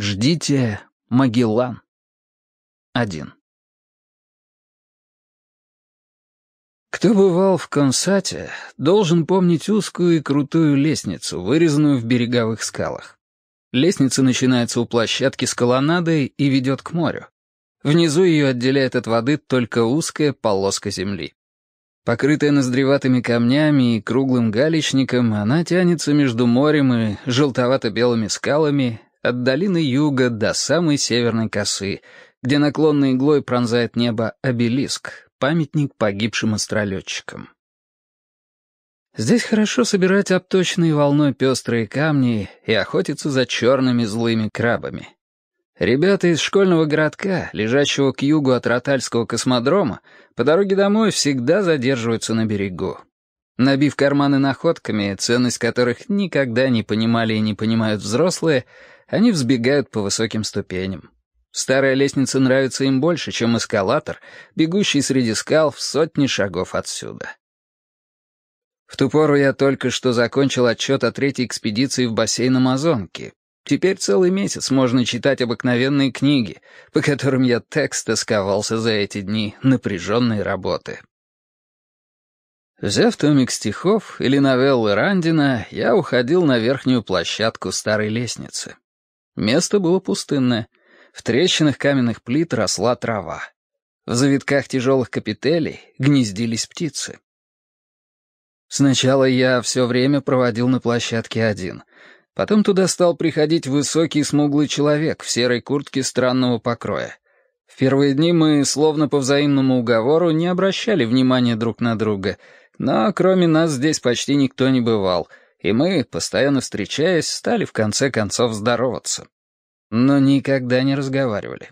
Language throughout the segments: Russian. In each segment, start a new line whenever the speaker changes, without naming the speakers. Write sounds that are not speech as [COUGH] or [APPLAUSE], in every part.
Ждите Магеллан.
Один. Кто бывал в Консате, должен помнить узкую и крутую лестницу, вырезанную в береговых скалах. Лестница начинается у площадки с колоннадой и ведет к морю. Внизу ее отделяет от воды только узкая полоска земли. Покрытая ноздреватыми камнями и круглым галечником, она тянется между морем и желтовато-белыми скалами от долины юга до самой северной косы, где наклонной иглой пронзает небо обелиск, памятник погибшим астролетчикам. Здесь хорошо собирать обточенные волной пестрые камни и охотиться за черными злыми крабами. Ребята из школьного городка, лежащего к югу от Ротальского космодрома, по дороге домой всегда задерживаются на берегу. Набив карманы находками, ценность которых никогда не понимали и не понимают взрослые, они взбегают по высоким ступеням. Старая лестница нравится им больше, чем эскалатор, бегущий среди скал в сотни шагов отсюда. В ту пору я только что закончил отчет о третьей экспедиции в бассейн Амазонки. Теперь целый месяц можно читать обыкновенные книги, по которым я так тосковался за эти дни напряженной работы. Взяв томик стихов или новеллы Рандина, я уходил на верхнюю площадку старой лестницы. Место было пустынное. В трещинах каменных плит росла трава. В завитках тяжелых капителей гнездились птицы. Сначала я все время проводил на площадке один. Потом туда стал приходить высокий смуглый человек в серой куртке странного покроя. В первые дни мы, словно по взаимному уговору, не обращали внимания друг на друга, но кроме нас здесь почти никто не бывал — и мы, постоянно встречаясь, стали в конце концов здороваться. Но никогда не разговаривали.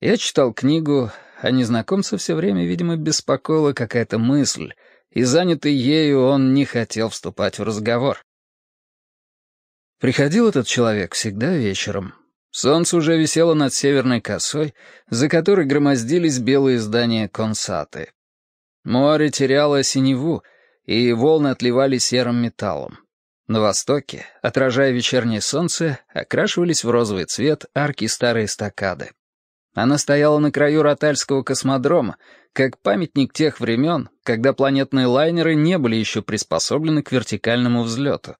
Я читал книгу, а незнакомца все время, видимо, беспокоила какая-то мысль, и занятый ею он не хотел вступать в разговор. Приходил этот человек всегда вечером. Солнце уже висело над северной косой, за которой громоздились белые здания консаты. Море теряло синеву, и волны отливали серым металлом. На востоке, отражая вечернее солнце, окрашивались в розовый цвет арки старой эстакады. Она стояла на краю Ротальского космодрома, как памятник тех времен, когда планетные лайнеры не были еще приспособлены к вертикальному взлету.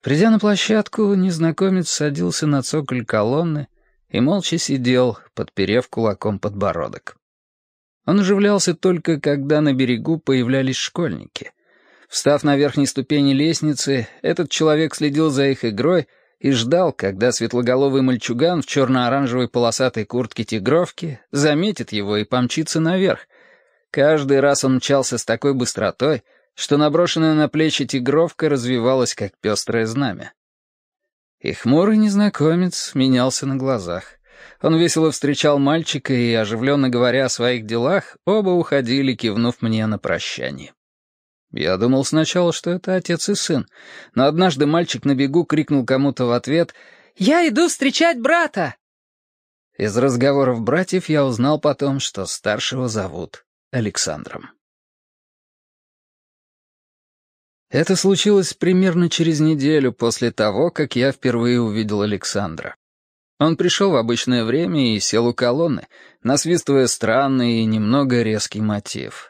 Придя на площадку, незнакомец садился на цоколь колонны и молча сидел, подперев кулаком подбородок. Он оживлялся только, когда на берегу появлялись школьники — Встав на верхней ступени лестницы, этот человек следил за их игрой и ждал, когда светлоголовый мальчуган в черно-оранжевой полосатой куртке-тигровке заметит его и помчится наверх. Каждый раз он мчался с такой быстротой, что наброшенная на плечи тигровка развивалась, как пестрое знамя. И хмурый незнакомец менялся на глазах. Он весело встречал мальчика и, оживленно говоря о своих делах, оба уходили, кивнув мне на прощание. Я думал сначала, что это отец и сын, но однажды мальчик на бегу крикнул кому-то в ответ «Я иду встречать брата!» Из разговоров братьев я узнал потом, что старшего зовут Александром. Это случилось примерно через неделю после того, как я впервые увидел Александра. Он пришел в обычное время и сел у колонны, насвистывая странный и немного резкий мотив —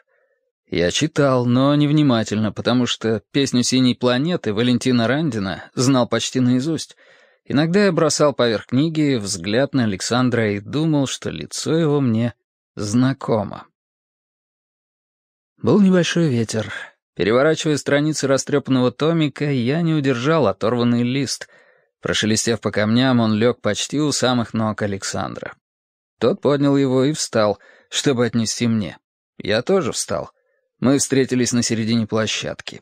я читал, но невнимательно, потому что песню «Синей планеты» Валентина Рандина знал почти наизусть. Иногда я бросал поверх книги взгляд на Александра и думал, что лицо его мне знакомо. Был небольшой ветер. Переворачивая страницы растрепанного томика, я не удержал оторванный лист. Прошелестев по камням, он лег почти у самых ног Александра. Тот поднял его и встал, чтобы отнести мне. Я тоже встал — мы встретились на середине площадки.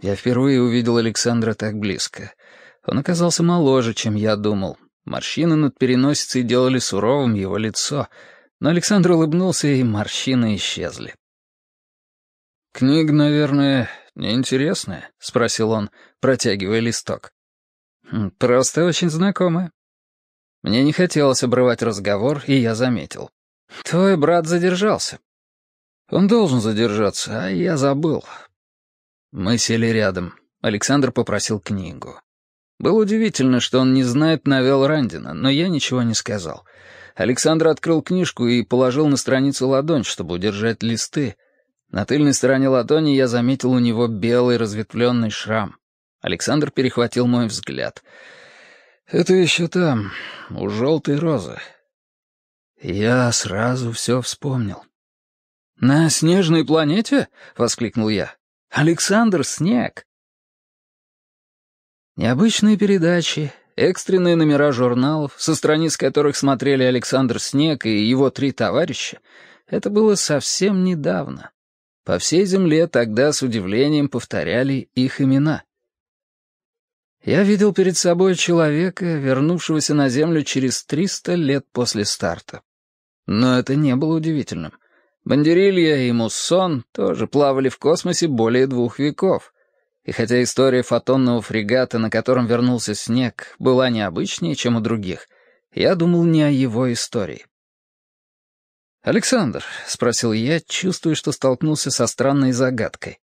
Я впервые увидел Александра так близко. Он оказался моложе, чем я думал. Морщины над переносицей делали суровым его лицо, но Александр улыбнулся, и морщины исчезли. «Книга, наверное, неинтересная?» — спросил он, протягивая листок. «Хм, «Просто очень знакомая». Мне не хотелось обрывать разговор, и я заметил. «Твой брат задержался. Он должен задержаться, а я забыл. Мы сели рядом. Александр попросил книгу. Было удивительно, что он не знает Навел Рандина, но я ничего не сказал. Александр открыл книжку и положил на страницу ладонь, чтобы удержать листы. На тыльной стороне ладони я заметил у него белый разветвленный шрам. Александр перехватил мой взгляд. «Это еще там, у желтой розы». Я сразу все вспомнил. «На снежной планете?» — воскликнул я. «Александр Снег!» Необычные передачи, экстренные номера журналов, со страниц которых смотрели Александр Снег и его три товарища, это было совсем недавно. По всей земле тогда с удивлением повторяли их имена. Я видел перед собой человека, вернувшегося на Землю через 300 лет после старта. Но это не было удивительным. Бандерилья и Муссон тоже плавали в космосе более двух веков. И хотя история фотонного фрегата, на котором вернулся снег, была необычнее, чем у других, я думал не о его истории. «Александр», — спросил я, чувствуя, что столкнулся со странной загадкой.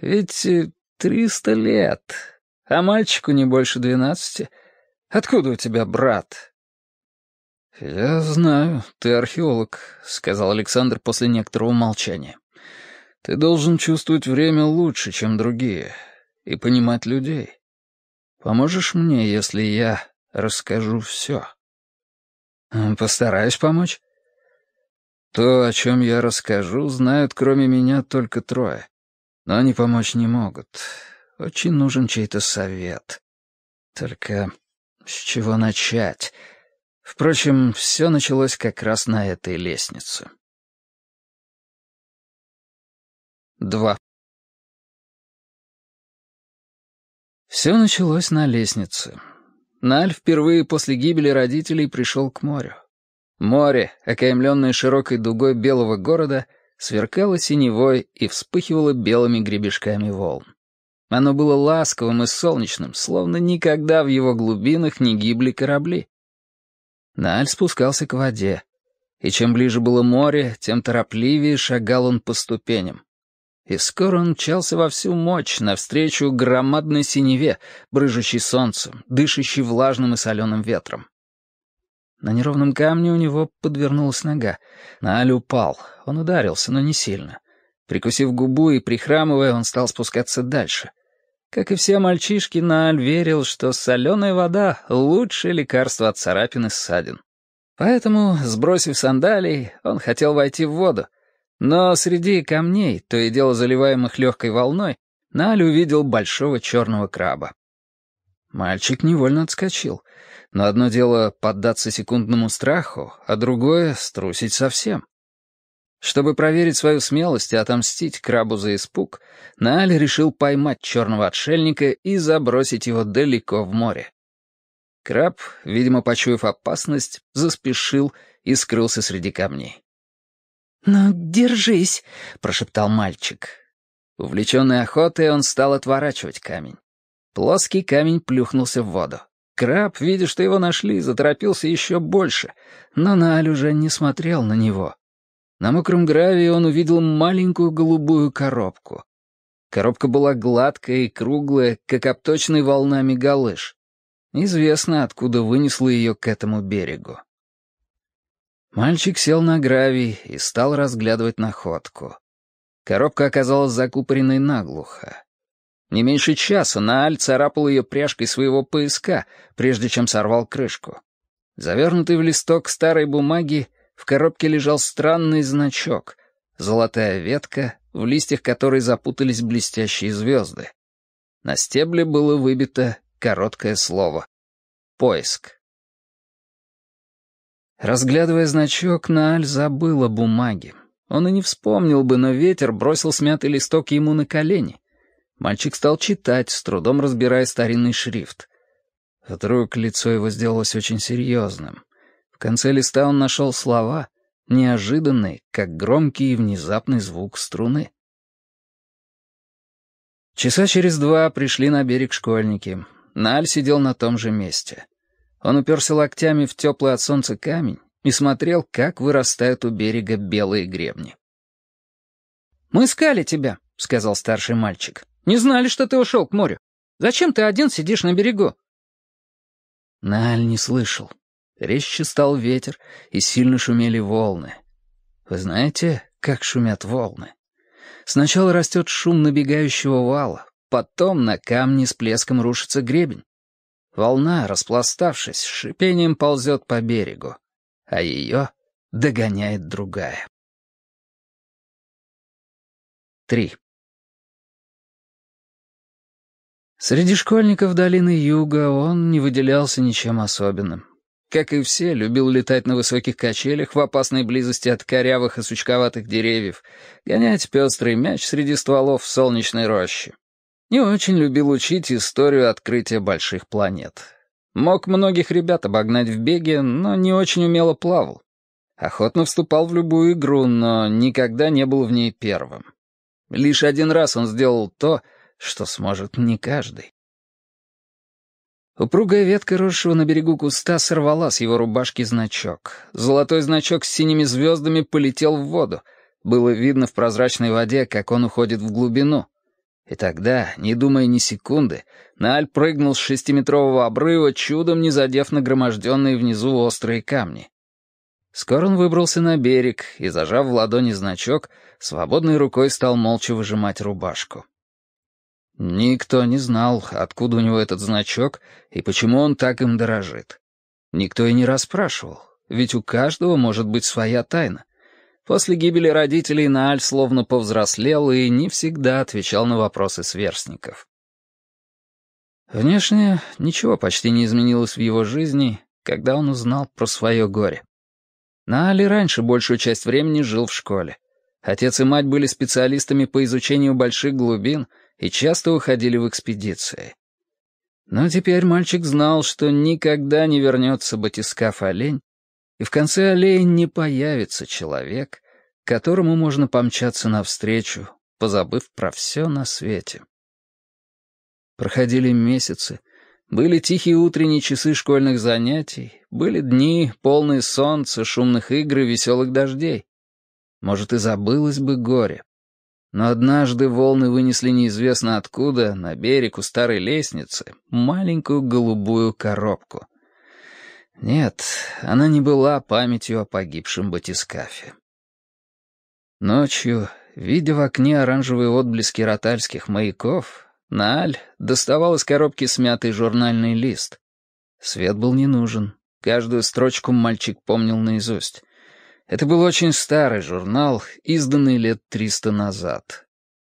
«Ведь э, триста лет, а мальчику не больше двенадцати. Откуда у тебя брат?» «Я знаю, ты археолог», — сказал Александр после некоторого молчания. «Ты должен чувствовать время лучше, чем другие, и понимать людей. Поможешь мне, если я расскажу все?» «Постараюсь помочь». «То, о чем я расскажу, знают кроме меня только трое. Но они помочь не могут. Очень нужен чей-то совет. Только с чего начать?» Впрочем, все началось как раз на этой лестнице. Два. Все началось на лестнице. Наль впервые после гибели родителей пришел к морю. Море, окаймленное широкой дугой белого города, сверкало синевой и вспыхивало белыми гребешками волн. Оно было ласковым и солнечным, словно никогда в его глубинах не гибли корабли. Нааль спускался к воде, и чем ближе было море, тем торопливее шагал он по ступеням. И скоро он мчался во всю мощь навстречу громадной синеве, брыжущей солнцем, дышащей влажным и соленым ветром. На неровном камне у него подвернулась нога. Нааль упал. Он ударился, но не сильно. Прикусив губу и прихрамывая, он стал спускаться дальше — как и все мальчишки, Нааль верил, что соленая вода — лучшее лекарство от царапин и ссадин. Поэтому, сбросив сандалии, он хотел войти в воду. Но среди камней, то и дело заливаемых легкой волной, Нааль увидел большого черного краба. Мальчик невольно отскочил. Но одно дело — поддаться секундному страху, а другое — струсить совсем. Чтобы проверить свою смелость и отомстить крабу за испуг, Нааль решил поймать черного отшельника и забросить его далеко в море. Краб, видимо, почуяв опасность, заспешил и скрылся среди камней. «Ну, держись», — прошептал мальчик. Увлеченный охотой, он стал отворачивать камень. Плоский камень плюхнулся в воду. Краб, видя, что его нашли, заторопился еще больше, но Нааль уже не смотрел на него — на мокром гравии он увидел маленькую голубую коробку. Коробка была гладкая и круглая, как обточенный волнами галыш. Неизвестно, откуда вынесло ее к этому берегу. Мальчик сел на гравий и стал разглядывать находку. Коробка оказалась закупоренной наглухо. Не меньше часа Нааль царапал ее пряжкой своего пояска, прежде чем сорвал крышку. Завернутый в листок старой бумаги, в коробке лежал странный значок — золотая ветка, в листьях которой запутались блестящие звезды. На стебле было выбито короткое слово — «Поиск». Разглядывая значок, Нааль забыл о бумаге. Он и не вспомнил бы, но ветер бросил смятый листок ему на колени. Мальчик стал читать, с трудом разбирая старинный шрифт. Вдруг лицо его сделалось очень серьезным конце листа он нашел слова, неожиданные, как громкий и внезапный звук струны. Часа через два пришли на берег школьники. Наль сидел на том же месте. Он уперся локтями в теплый от солнца камень и смотрел, как вырастают у берега белые гребни. «Мы искали тебя», — сказал старший мальчик. «Не знали, что ты ушел к морю. Зачем ты один сидишь на берегу?» Наль не слышал. Резче стал ветер, и сильно шумели волны. Вы знаете, как шумят волны? Сначала растет шум набегающего вала, потом на камне с плеском рушится гребень. Волна, распластавшись, с шипением ползет по берегу, а ее догоняет другая.
Три. Среди школьников
долины Юга он не выделялся ничем особенным. Как и все, любил летать на высоких качелях в опасной близости от корявых и сучковатых деревьев, гонять пестрый мяч среди стволов в солнечной роще. Не очень любил учить историю открытия больших планет. Мог многих ребят обогнать в беге, но не очень умело плавал. Охотно вступал в любую игру, но никогда не был в ней первым. Лишь один раз он сделал то, что сможет не каждый. Упругая ветка, росшего на берегу куста, сорвала с его рубашки значок. Золотой значок с синими звездами полетел в воду. Было видно в прозрачной воде, как он уходит в глубину. И тогда, не думая ни секунды, Наль прыгнул с шестиметрового обрыва, чудом не задев нагроможденные внизу острые камни. Скоро он выбрался на берег и, зажав в ладони значок, свободной рукой стал молча выжимать рубашку. Никто не знал, откуда у него этот значок и почему он так им дорожит. Никто и не расспрашивал, ведь у каждого может быть своя тайна. После гибели родителей Нааль словно повзрослел и не всегда отвечал на вопросы сверстников. Внешне ничего почти не изменилось в его жизни, когда он узнал про свое горе. Наали раньше большую часть времени жил в школе. Отец и мать были специалистами по изучению больших глубин — и часто уходили в экспедиции. Но теперь мальчик знал, что никогда не вернется батискаф-олень, и в конце аллеи не появится человек, которому можно помчаться навстречу, позабыв про все на свете. Проходили месяцы, были тихие утренние часы школьных занятий, были дни, полные солнца, шумных игр и веселых дождей. Может, и забылось бы горе, но однажды волны вынесли неизвестно откуда на берег у старой лестницы маленькую голубую коробку. Нет, она не была памятью о погибшем батискафе. Ночью, видя в окне оранжевые отблески ротальских маяков, Наль доставал из коробки смятый журнальный лист. Свет был не нужен. Каждую строчку мальчик помнил наизусть. Это был очень старый журнал, изданный лет триста назад.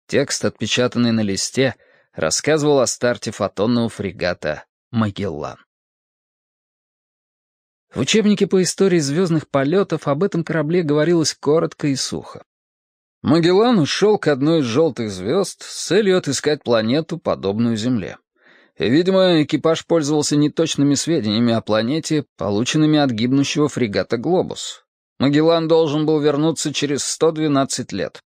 Текст, отпечатанный на листе, рассказывал о старте фотонного фрегата «Магеллан». В учебнике по истории звездных полетов об этом корабле говорилось коротко и сухо. Магеллан ушел к одной из желтых звезд с целью отыскать планету, подобную Земле. И, видимо, экипаж пользовался неточными сведениями о планете, полученными от гибнущего фрегата «Глобус», Магеллан должен был вернуться через 112 лет.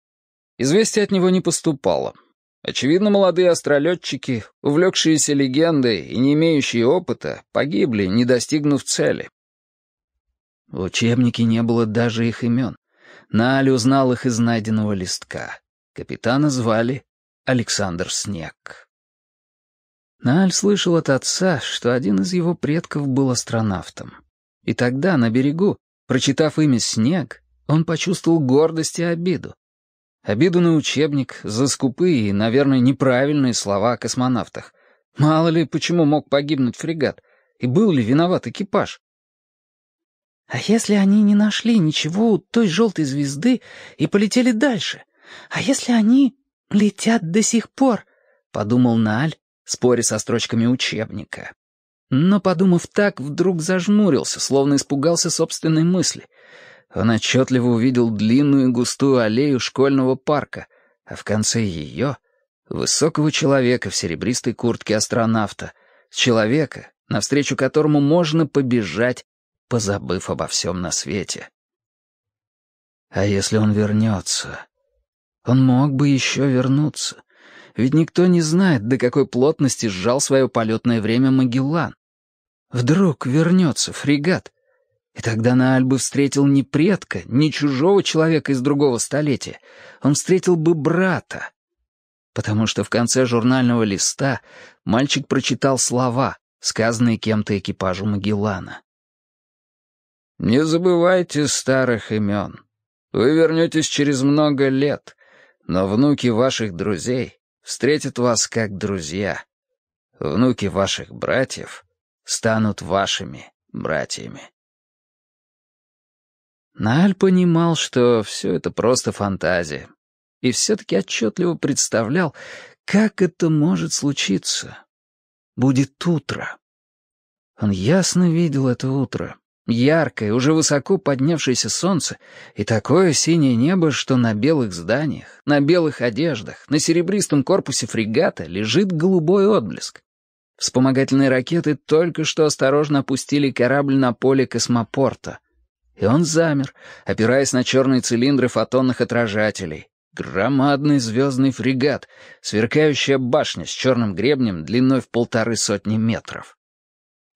Известия от него не поступало. Очевидно, молодые астролетчики, увлекшиеся легендой и не имеющие опыта, погибли, не достигнув цели. В учебнике не было даже их имен. Наль узнал их из найденного листка. Капитана звали Александр Снег. Наль слышал от отца, что один из его предков был астронавтом. И тогда, на берегу, Прочитав имя «Снег», он почувствовал гордость и обиду. Обиду на учебник за скупые и, наверное, неправильные слова о космонавтах. Мало ли, почему мог погибнуть фрегат, и был ли виноват экипаж. «А если они не нашли ничего у той желтой звезды и полетели дальше? А если они летят до сих пор?» — подумал Наль, споря со строчками учебника но, подумав так, вдруг зажмурился, словно испугался собственной мысли. Он отчетливо увидел длинную густую аллею школьного парка, а в конце ее — высокого человека в серебристой куртке астронавта, человека, навстречу которому можно побежать, позабыв обо всем на свете. А если он вернется? Он мог бы еще вернуться. Ведь никто не знает, до какой плотности сжал свое полетное время Магеллан. Вдруг вернется фрегат. И тогда на Альбы встретил не предка, не чужого человека из другого столетия. Он встретил бы брата. Потому что в конце журнального листа мальчик прочитал слова, сказанные кем-то экипажу Магеллана. «Не забывайте старых имен. Вы вернетесь через много лет, но внуки ваших друзей встретят вас как друзья. Внуки ваших братьев станут вашими братьями. Наль понимал, что все это просто фантазия, и все-таки отчетливо представлял, как это может случиться. Будет утро. Он ясно видел это утро. Яркое, уже высоко поднявшееся солнце и такое синее небо, что на белых зданиях, на белых одеждах, на серебристом корпусе фрегата лежит голубой отблеск. Вспомогательные ракеты только что осторожно опустили корабль на поле космопорта. И он замер, опираясь на черные цилиндры фотонных отражателей. Громадный звездный фрегат, сверкающая башня с черным гребнем длиной в полторы сотни метров.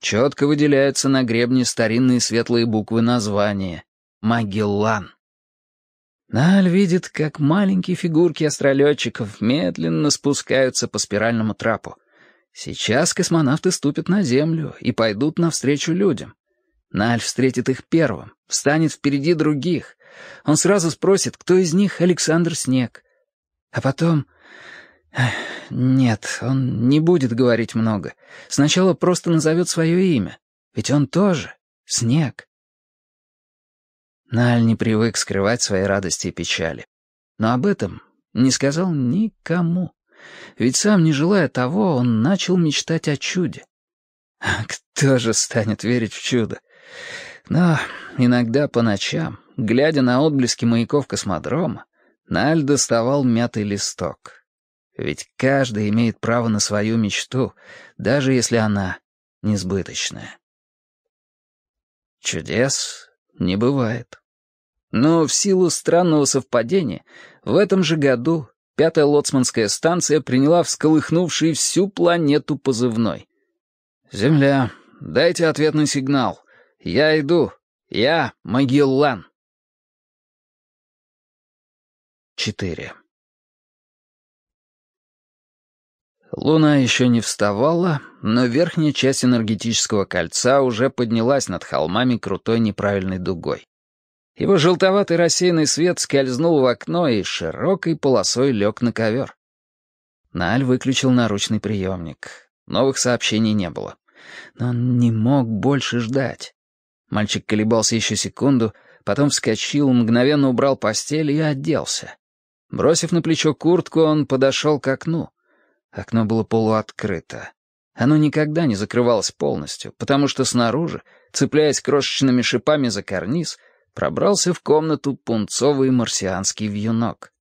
Четко выделяются на гребне старинные светлые буквы названия — «Магеллан». Наль видит, как маленькие фигурки астролетчиков медленно спускаются по спиральному трапу — Сейчас космонавты ступят на Землю и пойдут навстречу людям. Наль встретит их первым, встанет впереди других. Он сразу спросит, кто из них Александр Снег. А потом... Нет, он не будет говорить много. Сначала просто назовет свое имя. Ведь он тоже Снег. Наль не привык скрывать свои радости и печали. Но об этом не сказал никому. Ведь сам, не желая того, он начал мечтать о чуде. Кто же станет верить в чудо? Но иногда по ночам, глядя на отблески маяков космодрома, Наль доставал мятый листок. Ведь каждый имеет право на свою мечту, даже если она несбыточная. Чудес не бывает. Но в силу странного совпадения, в этом же году Пятая лоцманская станция приняла всколыхнувший всю планету позывной. «Земля, дайте ответный сигнал. Я иду. Я
Магеллан». Четыре.
Луна еще не вставала, но верхняя часть энергетического кольца уже поднялась над холмами крутой неправильной дугой. Его желтоватый рассеянный свет скользнул в окно и широкой полосой лег на ковер. Наль выключил наручный приемник. Новых сообщений не было. Но он не мог больше ждать. Мальчик колебался еще секунду, потом вскочил, мгновенно убрал постель и оделся. Бросив на плечо куртку, он подошел к окну. Окно было полуоткрыто. Оно никогда не закрывалось полностью, потому что снаружи, цепляясь крошечными шипами за карниз, пробрался в комнату пунцовый марсианский вьюнок.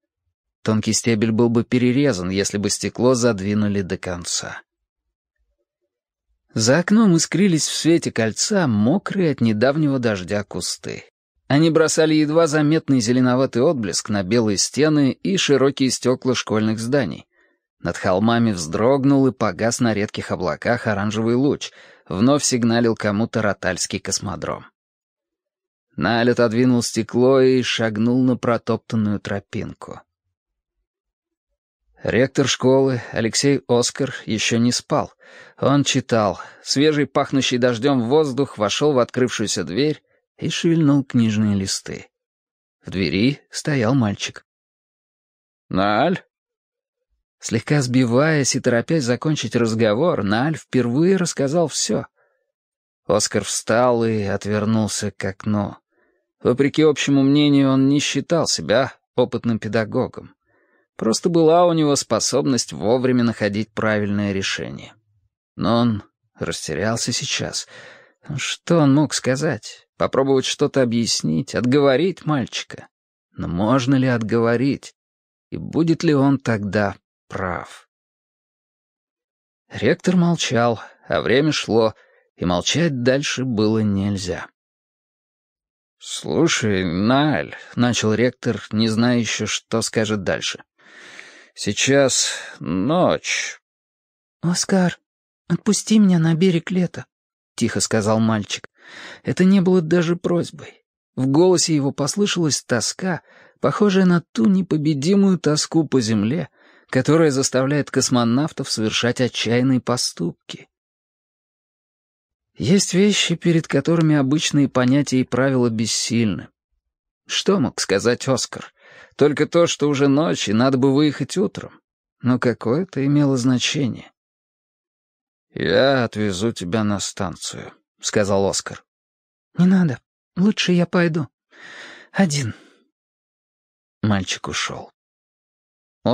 Тонкий стебель был бы перерезан, если бы стекло задвинули до конца. За окном искрились в свете кольца мокрые от недавнего дождя кусты. Они бросали едва заметный зеленоватый отблеск на белые стены и широкие стекла школьных зданий. Над холмами вздрогнул и погас на редких облаках оранжевый луч, вновь сигналил кому-то ротальский космодром. Наль отодвинул стекло и шагнул на протоптанную тропинку. Ректор школы Алексей Оскар еще не спал. Он читал. Свежий, пахнущий дождем воздух вошел в открывшуюся дверь и шевельнул книжные листы. В двери стоял мальчик. Наль. Слегка сбиваясь и торопясь закончить разговор, Наль впервые рассказал все. Оскар встал и отвернулся к окну. Вопреки общему мнению, он не считал себя опытным педагогом. Просто была у него способность вовремя находить правильное решение. Но он растерялся сейчас. Что он мог сказать? Попробовать что-то объяснить, отговорить мальчика? Но можно ли отговорить? И будет ли он тогда прав? Ректор молчал, а время шло, и молчать дальше было нельзя. «Слушай, Наль», — начал ректор, не зная еще, что скажет дальше. «Сейчас ночь». «Оскар, отпусти меня на берег лета», — тихо сказал мальчик. Это не было даже просьбой. В голосе его послышалась тоска, похожая на ту непобедимую тоску по земле, которая заставляет космонавтов совершать отчаянные поступки. Есть вещи, перед которыми обычные понятия и правила бессильны. Что мог сказать Оскар? Только то, что уже ночь, и надо бы выехать утром. Но какое это имело значение? «Я отвезу тебя на станцию», — сказал Оскар. «Не надо. Лучше я пойду. Один». Мальчик ушел.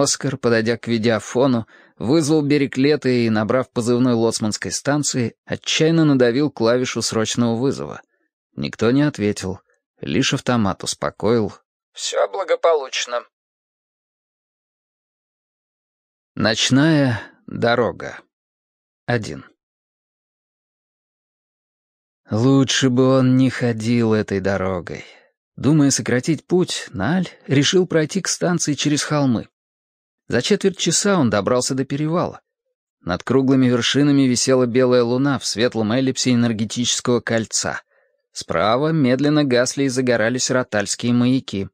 Оскар, подойдя к видеофону, вызвал береклета и, набрав позывной лоцманской станции, отчаянно надавил клавишу срочного вызова. Никто не ответил, лишь автомат успокоил. «Все благополучно».
Ночная дорога. Один.
Лучше бы он не ходил этой дорогой. Думая сократить путь, Наль решил пройти к станции через холмы. За четверть часа он добрался до перевала. Над круглыми вершинами висела белая луна в светлом эллипсе энергетического кольца. Справа медленно гасли и загорались ротальские маяки.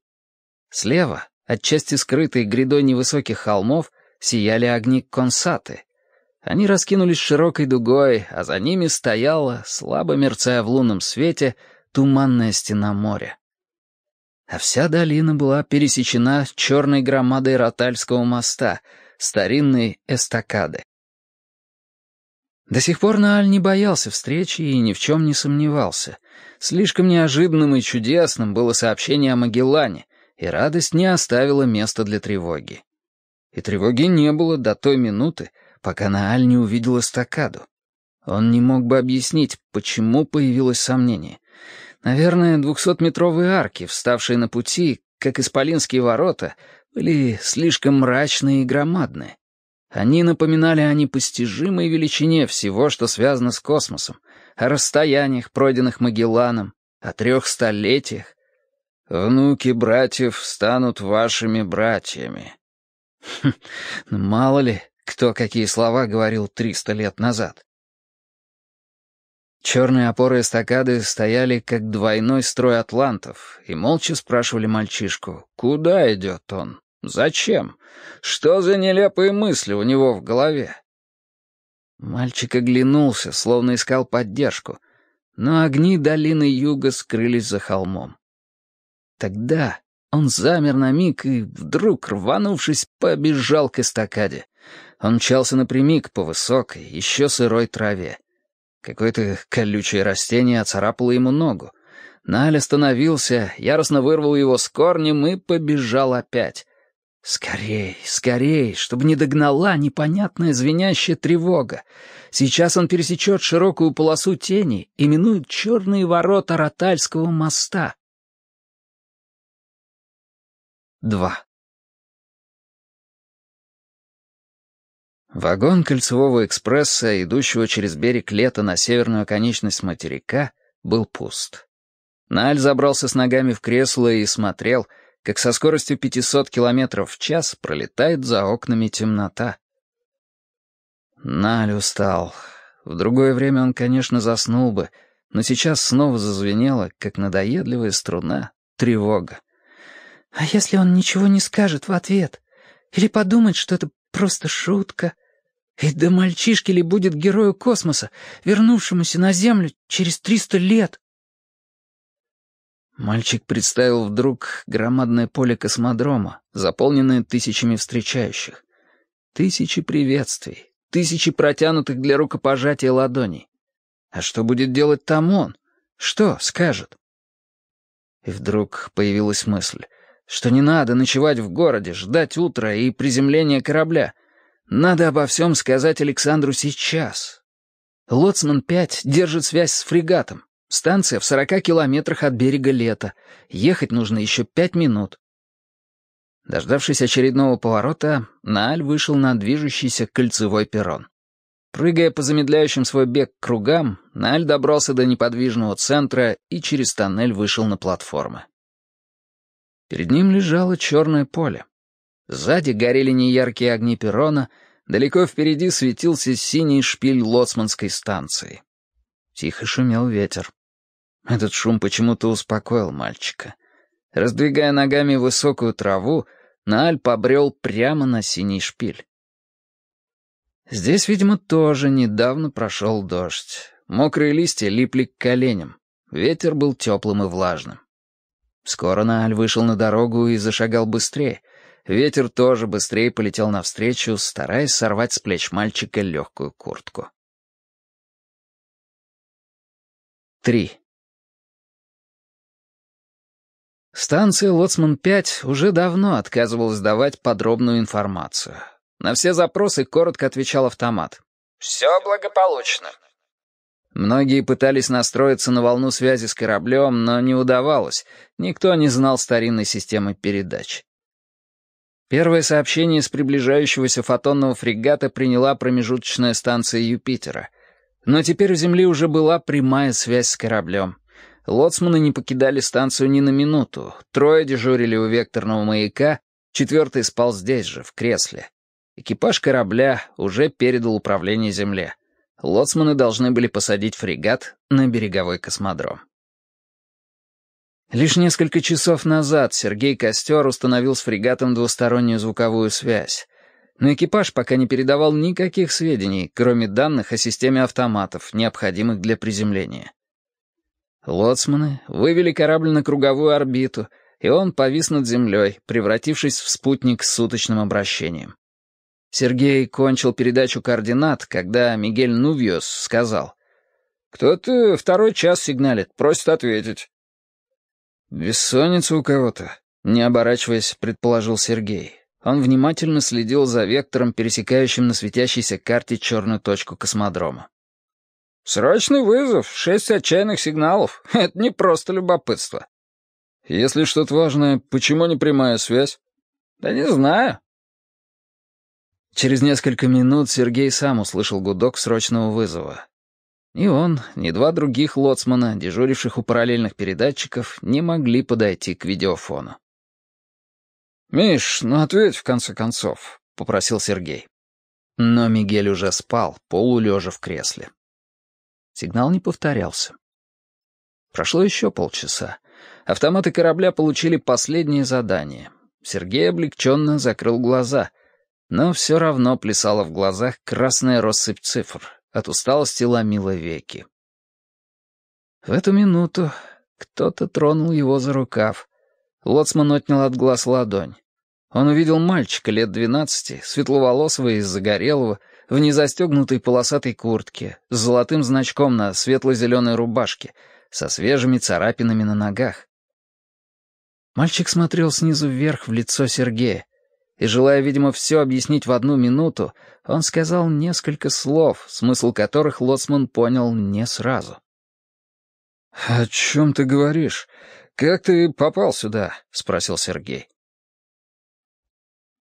Слева, отчасти скрытые грядой невысоких холмов, сияли огни консаты. Они раскинулись широкой дугой, а за ними стояла, слабо мерцая в лунном свете, туманная стена моря а вся долина была пересечена черной громадой Ротальского моста, старинной эстакады. До сих пор Нааль не боялся встречи и ни в чем не сомневался. Слишком неожиданным и чудесным было сообщение о Магеллане, и радость не оставила места для тревоги. И тревоги не было до той минуты, пока Нааль не увидел эстакаду. Он не мог бы объяснить, почему появилось сомнение — Наверное, двухсотметровые арки, вставшие на пути, как исполинские ворота, были слишком мрачные и громадные. Они напоминали о непостижимой величине всего, что связано с космосом, о расстояниях, пройденных Магелланом, о трех столетиях. «Внуки братьев станут вашими братьями». Хм, ну, мало ли, кто какие слова говорил триста лет назад. Черные опоры эстакады стояли как двойной строй атлантов и молча спрашивали мальчишку, куда идет он, зачем, что за нелепые мысли у него в голове. Мальчик оглянулся, словно искал поддержку, но огни долины юга скрылись за холмом. Тогда он замер на миг и, вдруг рванувшись, побежал к эстакаде. Он мчался напрямик по высокой, еще сырой траве. Какое-то колючее растение оцарапало ему ногу. Наля остановился, яростно вырвал его с корнем и побежал опять. Скорей, скорей, чтобы не догнала непонятная звенящая тревога. Сейчас он пересечет широкую полосу тени и минует черные ворота Ротальского моста. Два. Вагон кольцевого экспресса, идущего через берег лета на северную конечность материка, был пуст. Наль забрался с ногами в кресло и смотрел, как со скоростью 500 километров в час пролетает за окнами темнота. Наль устал. В другое время он, конечно, заснул бы, но сейчас снова зазвенела, как надоедливая струна, тревога. «А если он ничего не скажет в ответ? Или подумает, что это просто шутка?» И да мальчишки ли будет герою космоса, вернувшемуся на Землю через триста лет? Мальчик представил вдруг громадное поле космодрома, заполненное тысячами встречающих. Тысячи приветствий, тысячи протянутых для рукопожатия ладоней. А что будет делать там он? Что скажет? И вдруг появилась мысль, что не надо ночевать в городе, ждать утра и приземления корабля — надо обо всем сказать Александру сейчас. Лоцман-5 держит связь с фрегатом. Станция в сорока километрах от берега лета. Ехать нужно еще пять минут. Дождавшись очередного поворота, Нааль вышел на движущийся кольцевой перрон. Прыгая по замедляющим свой бег кругам, Нааль добрался до неподвижного центра и через тоннель вышел на платформы. Перед ним лежало черное поле. Сзади горели неяркие огни перрона, далеко впереди светился синий шпиль лоцманской станции. Тихо шумел ветер. Этот шум почему-то успокоил мальчика. Раздвигая ногами высокую траву, Нааль побрел прямо на синий шпиль. Здесь, видимо, тоже недавно прошел дождь. Мокрые листья липли к коленям. Ветер был теплым и влажным. Скоро Нааль вышел на дорогу и зашагал быстрее. Ветер тоже быстрее полетел навстречу, стараясь сорвать с плеч мальчика легкую куртку. Три. Станция «Лоцман-5» уже давно отказывалась давать подробную информацию. На все запросы коротко отвечал автомат. «Все благополучно». Многие пытались настроиться на волну связи с кораблем, но не удавалось. Никто не знал старинной системы передач. Первое сообщение с приближающегося фотонного фрегата приняла промежуточная станция Юпитера. Но теперь у Земли уже была прямая связь с кораблем. Лоцманы не покидали станцию ни на минуту. Трое дежурили у векторного маяка, четвертый спал здесь же, в кресле. Экипаж корабля уже передал управление Земле. Лоцманы должны были посадить фрегат на береговой космодром. Лишь несколько часов назад Сергей Костер установил с фрегатом двустороннюю звуковую связь, но экипаж пока не передавал никаких сведений, кроме данных о системе автоматов, необходимых для приземления. Лоцманы вывели корабль на круговую орбиту, и он повис над землей, превратившись в спутник с суточным обращением. Сергей кончил передачу координат, когда Мигель Нувьос сказал. «Кто-то второй час сигналит, просит ответить». «Бессонница у кого-то», — не оборачиваясь, предположил Сергей. Он внимательно следил за вектором, пересекающим на светящейся карте черную точку космодрома. «Срочный вызов, шесть отчаянных сигналов. [LAUGHS] Это не просто любопытство». «Если что-то важное, почему не прямая связь?» «Да не знаю». Через несколько минут Сергей сам услышал гудок срочного вызова. Ни он, ни два других лоцмана, дежуривших у параллельных передатчиков, не могли подойти к видеофону. «Миш, ну ответь, в конце концов», — попросил Сергей. Но Мигель уже спал, полулежа в кресле. Сигнал не повторялся. Прошло еще полчаса. Автоматы корабля получили последнее задание. Сергей облегченно закрыл глаза, но все равно плясала в глазах красная россыпь цифр — от усталости ломило веки. В эту минуту кто-то тронул его за рукав. Лоцман отнял от глаз ладонь. Он увидел мальчика лет двенадцати, светловолосого и загорелого, в незастегнутой полосатой куртке, с золотым значком на светло-зеленой рубашке, со свежими царапинами на ногах. Мальчик смотрел снизу вверх в лицо Сергея, и, желая, видимо, все объяснить в одну минуту, он сказал несколько слов, смысл которых Лоцман понял не сразу. «О чем ты говоришь? Как ты попал сюда?» — спросил Сергей.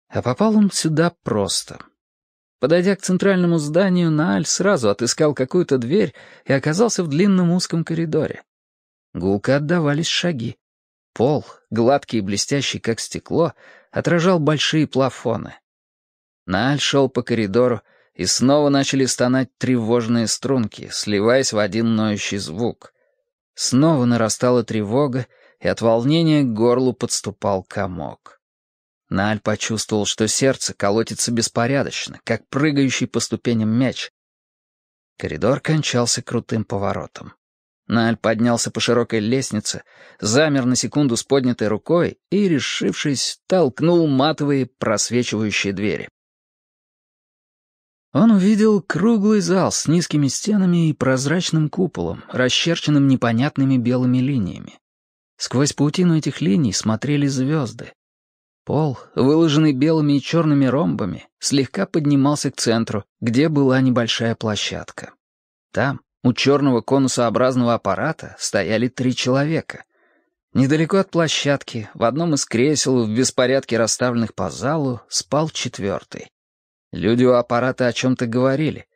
А попал он сюда просто. Подойдя к центральному зданию, Нааль сразу отыскал какую-то дверь и оказался в длинном узком коридоре. Гулко отдавались шаги. Пол, гладкий и блестящий, как стекло, отражал большие плафоны. Наль шел по коридору, и снова начали стонать тревожные струнки, сливаясь в один ноющий звук. Снова нарастала тревога, и от волнения к горлу подступал комок. Наль почувствовал, что сердце колотится беспорядочно, как прыгающий по ступеням мяч. Коридор кончался крутым поворотом. Наль поднялся по широкой лестнице, замер на секунду с поднятой рукой и, решившись, толкнул матовые просвечивающие двери. Он увидел круглый зал с низкими стенами и прозрачным куполом, расчерченным непонятными белыми линиями. Сквозь паутину этих линий смотрели звезды. Пол, выложенный белыми и черными ромбами, слегка поднимался к центру, где была небольшая площадка. Там, у черного конусообразного аппарата стояли три человека. Недалеко от площадки, в одном из кресел, в беспорядке расставленных по залу, спал четвертый. Люди у аппарата о чем-то говорили.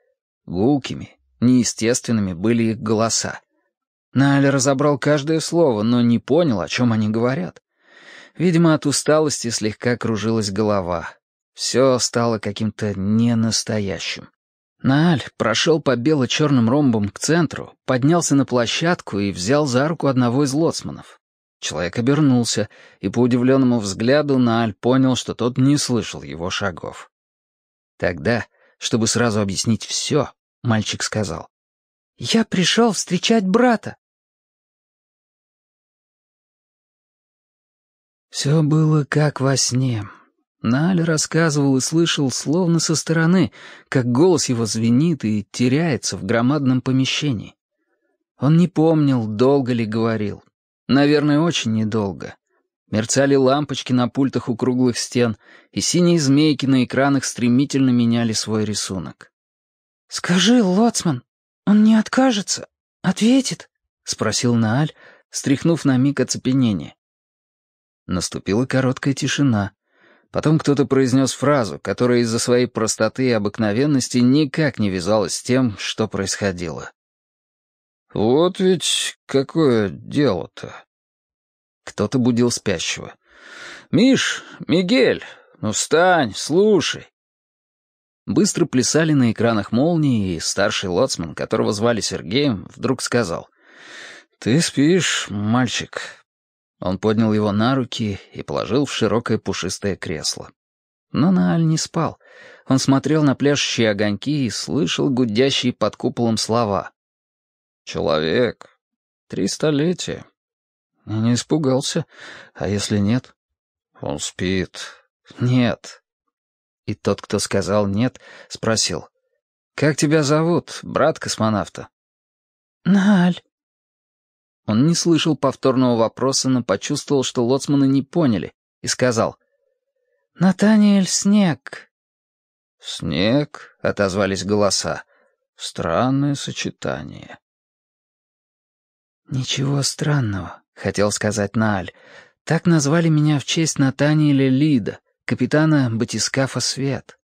Гулкими, неестественными были их голоса. Наль разобрал каждое слово, но не понял, о чем они говорят. Видимо, от усталости слегка кружилась голова. Все стало каким-то ненастоящим. Нааль прошел по бело-черным ромбам к центру, поднялся на площадку и взял за руку одного из лоцманов. Человек обернулся, и по удивленному взгляду Нааль понял, что тот не слышал его шагов. Тогда, чтобы сразу объяснить все, мальчик сказал.
«Я пришел встречать брата».
Все было как во сне. Наль рассказывал и слышал, словно со стороны, как голос его звенит и теряется в громадном помещении. Он не помнил, долго ли говорил. Наверное, очень недолго. Мерцали лампочки на пультах у круглых стен, и синие змейки на экранах стремительно меняли свой рисунок. «Скажи, Лоцман, он не откажется? Ответит?» — спросил Нааль, стряхнув на миг оцепенение. Наступила короткая тишина. Потом кто-то произнес фразу, которая из-за своей простоты и обыкновенности никак не вязалась с тем, что происходило. «Вот ведь какое дело-то!» Кто-то будил спящего. «Миш! Мигель! Ну встань, слушай!» Быстро плясали на экранах молнии, и старший лоцман, которого звали Сергеем, вдруг сказал. «Ты спишь, мальчик?» Он поднял его на руки и положил в широкое пушистое кресло. Но Нааль не спал. Он смотрел на пляшущие огоньки и слышал гудящие под куполом слова. «Человек. Три столетия». Не испугался. А если нет? Он спит. Нет. И тот, кто сказал «нет», спросил. «Как тебя зовут, брат космонавта?» «Наль». Он не слышал повторного вопроса, но почувствовал, что лоцмана не поняли, и сказал. «Натаниэль, снег». «Снег», — отозвались голоса. «Странное сочетание». «Ничего странного», — хотел сказать Нааль. «Так назвали меня в честь Натаниэля Лида, капитана батискафа «Свет».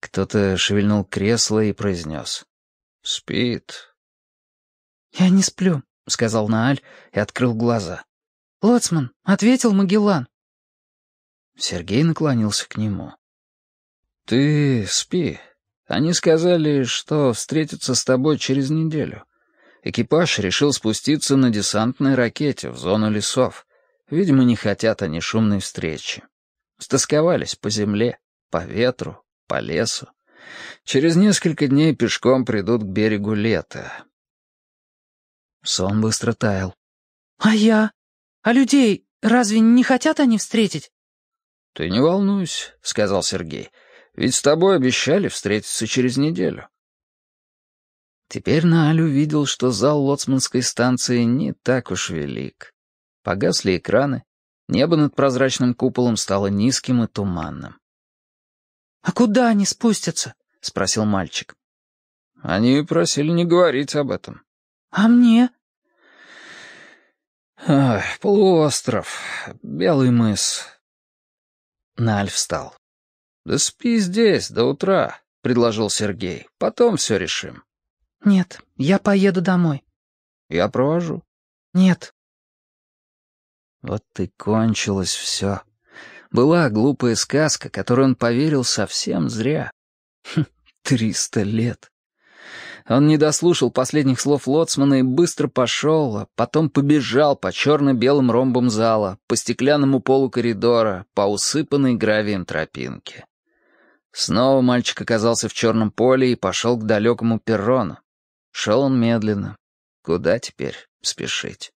Кто-то шевельнул кресло и произнес. «Спит, «Я не сплю», — сказал Нааль и открыл глаза. «Лоцман», — ответил Магеллан. Сергей наклонился к нему. «Ты спи. Они сказали, что встретятся с тобой через неделю. Экипаж решил спуститься на десантной ракете в зону лесов. Видимо, не хотят они шумной встречи. Стосковались по земле, по ветру, по лесу. Через несколько дней пешком придут к берегу лета. Сон быстро таял. «А
я? А людей? Разве не хотят они встретить?»
«Ты не волнуйся», — сказал Сергей. «Ведь с тобой обещали встретиться через неделю». Теперь Нааль видел, что зал лоцманской станции не так уж велик. Погасли экраны, небо над прозрачным куполом стало низким и туманным. «А куда они спустятся?» — спросил мальчик. «Они просили не говорить об этом», а мне? Ах, полуостров, Белый мыс. Наль встал. Да спи здесь до утра, предложил Сергей. Потом все решим. Нет, я поеду домой. Я провожу. Нет. Вот и кончилось все. Была глупая сказка, которой он поверил совсем зря. Хм, триста лет. Он не дослушал последних слов лоцмана и быстро пошел, а потом побежал по черно-белым ромбам зала, по стеклянному полу коридора, по усыпанной гравием тропинке. Снова мальчик оказался в черном поле и пошел к далекому перрону. Шел он медленно. Куда теперь спешить?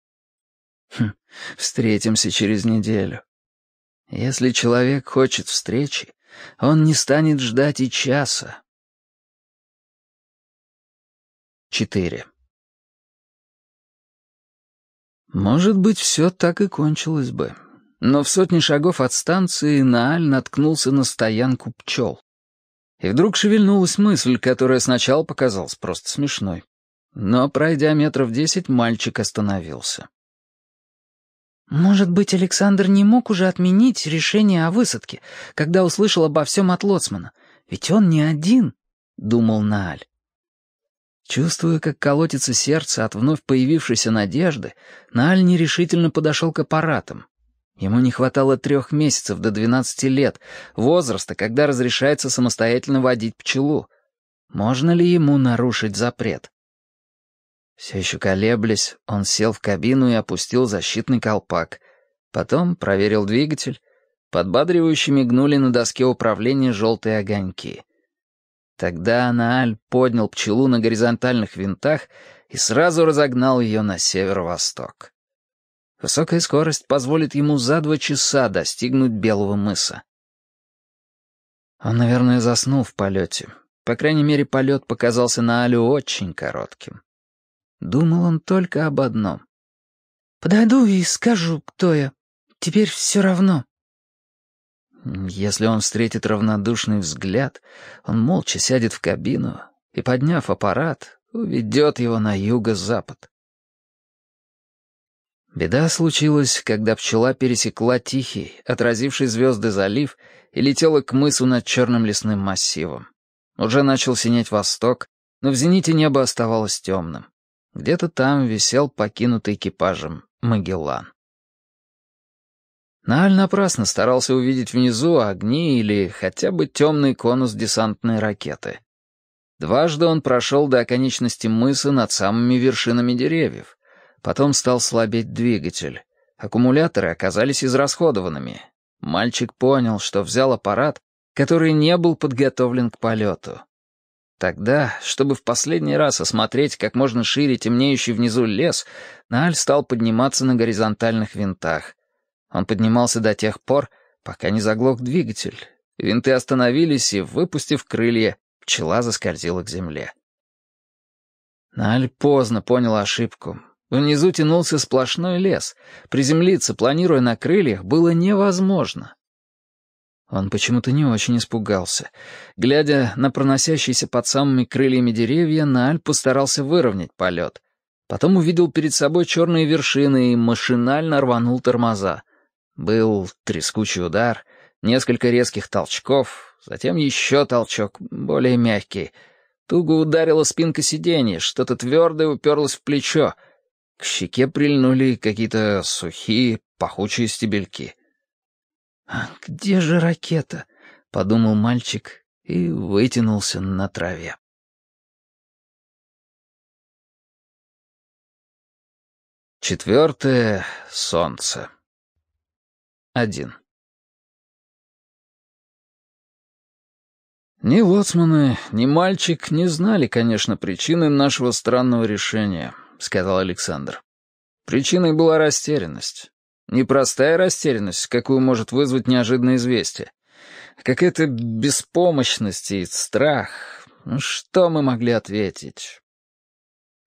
Хм, встретимся через неделю. Если человек хочет встречи, он не станет ждать и часа, 4. Может быть, все так и кончилось бы. Но в сотне шагов от станции Нааль наткнулся на стоянку пчел. И вдруг шевельнулась мысль, которая сначала показалась просто смешной. Но, пройдя метров десять, мальчик остановился. Может быть, Александр не мог уже отменить решение о высадке, когда услышал обо всем от Лоцмана. Ведь он не один, — думал Нааль. Чувствуя, как колотится сердце от вновь появившейся надежды, Нааль нерешительно подошел к аппаратам. Ему не хватало трех месяцев до двенадцати лет, возраста, когда разрешается самостоятельно водить пчелу. Можно ли ему нарушить запрет? Все еще колеблясь, он сел в кабину и опустил защитный колпак. Потом проверил двигатель. Подбадривающе мигнули на доске управления желтые огоньки. Тогда Нааль поднял пчелу на горизонтальных винтах и сразу разогнал ее на северо-восток. Высокая скорость позволит ему за два часа достигнуть Белого мыса. Он, наверное, заснул в полете. По крайней мере, полет показался Наалю очень коротким. Думал он только об одном. «Подойду и скажу, кто я. Теперь все равно». Если он встретит равнодушный взгляд, он молча сядет в кабину и, подняв аппарат, уведет его на юго-запад. Беда случилась, когда пчела пересекла Тихий, отразивший звезды залив, и летела к мысу над черным лесным массивом. Уже начал синеть восток, но в зените небо оставалось темным. Где-то там висел покинутый экипажем Магеллан. Наль напрасно старался увидеть внизу огни или хотя бы темный конус десантной ракеты. Дважды он прошел до оконечности мыса над самыми вершинами деревьев. Потом стал слабеть двигатель. Аккумуляторы оказались израсходованными. Мальчик понял, что взял аппарат, который не был подготовлен к полету. Тогда, чтобы в последний раз осмотреть как можно шире темнеющий внизу лес, Наль стал подниматься на горизонтальных винтах, он поднимался до тех пор, пока не заглох двигатель. Винты остановились, и, выпустив крылья, пчела заскользила к земле. Наль поздно понял ошибку. Внизу тянулся сплошной лес. Приземлиться, планируя на крыльях, было невозможно. Он почему-то не очень испугался. Глядя на проносящиеся под самыми крыльями деревья, Наль постарался выровнять полет. Потом увидел перед собой черные вершины и машинально рванул тормоза. Был трескучий удар, несколько резких толчков, затем еще толчок, более мягкий. Туго ударила спинка сиденья, что-то твердое уперлось в плечо. К щеке прильнули какие-то сухие, пахучие стебельки. «А «Где же ракета?» — подумал мальчик и вытянулся на траве.
Четвертое — солнце. 1.
Ни лоцманы, ни мальчик не знали, конечно, причины нашего странного решения, сказал Александр. Причиной была растерянность. непростая растерянность, какую может вызвать неожиданное известие. Какая-то беспомощность и страх. Ну, что мы могли ответить?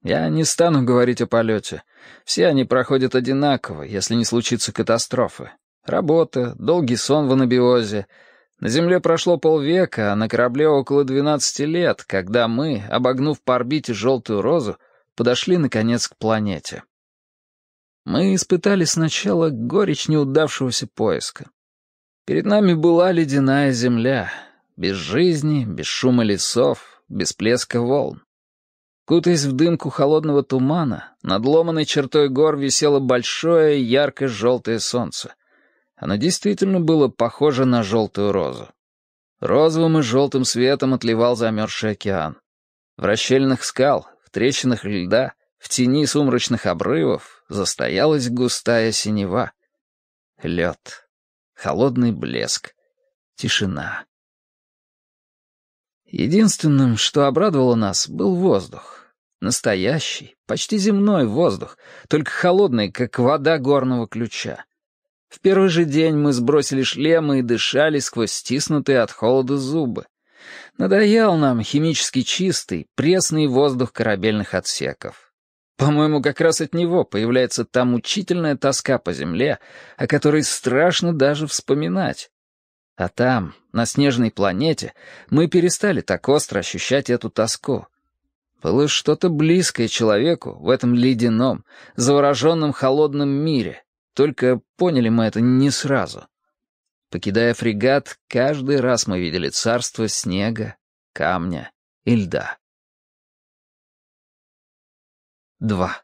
Я не стану говорить о полете. Все они проходят одинаково, если не случится катастрофы. Работа, долгий сон в анабиозе. На Земле прошло полвека, а на корабле около 12 лет, когда мы, обогнув по орбите желтую розу, подошли, наконец, к планете. Мы испытали сначала горечь неудавшегося поиска. Перед нами была ледяная земля, без жизни, без шума лесов, без плеска волн. Кутаясь в дымку холодного тумана, над ломаной чертой гор висело большое ярко-желтое солнце — оно действительно было похоже на желтую розу. Розовым и желтым светом отливал замерзший океан. В расщельных скал, в трещинах льда, в тени сумрачных обрывов застоялась густая синева. Лед, холодный блеск, тишина. Единственным, что обрадовало нас, был воздух. Настоящий, почти земной воздух, только холодный, как вода горного ключа. В первый же день мы сбросили шлемы и дышали сквозь стиснутые от холода зубы. Надоел нам химически чистый, пресный воздух корабельных отсеков. По-моему, как раз от него появляется та мучительная тоска по земле, о которой страшно даже вспоминать. А там, на снежной планете, мы перестали так остро ощущать эту тоску. Было что-то близкое человеку в этом ледяном, завороженном холодном мире, только поняли мы это не сразу. Покидая фрегат, каждый раз мы видели царство снега, камня и льда.
Два.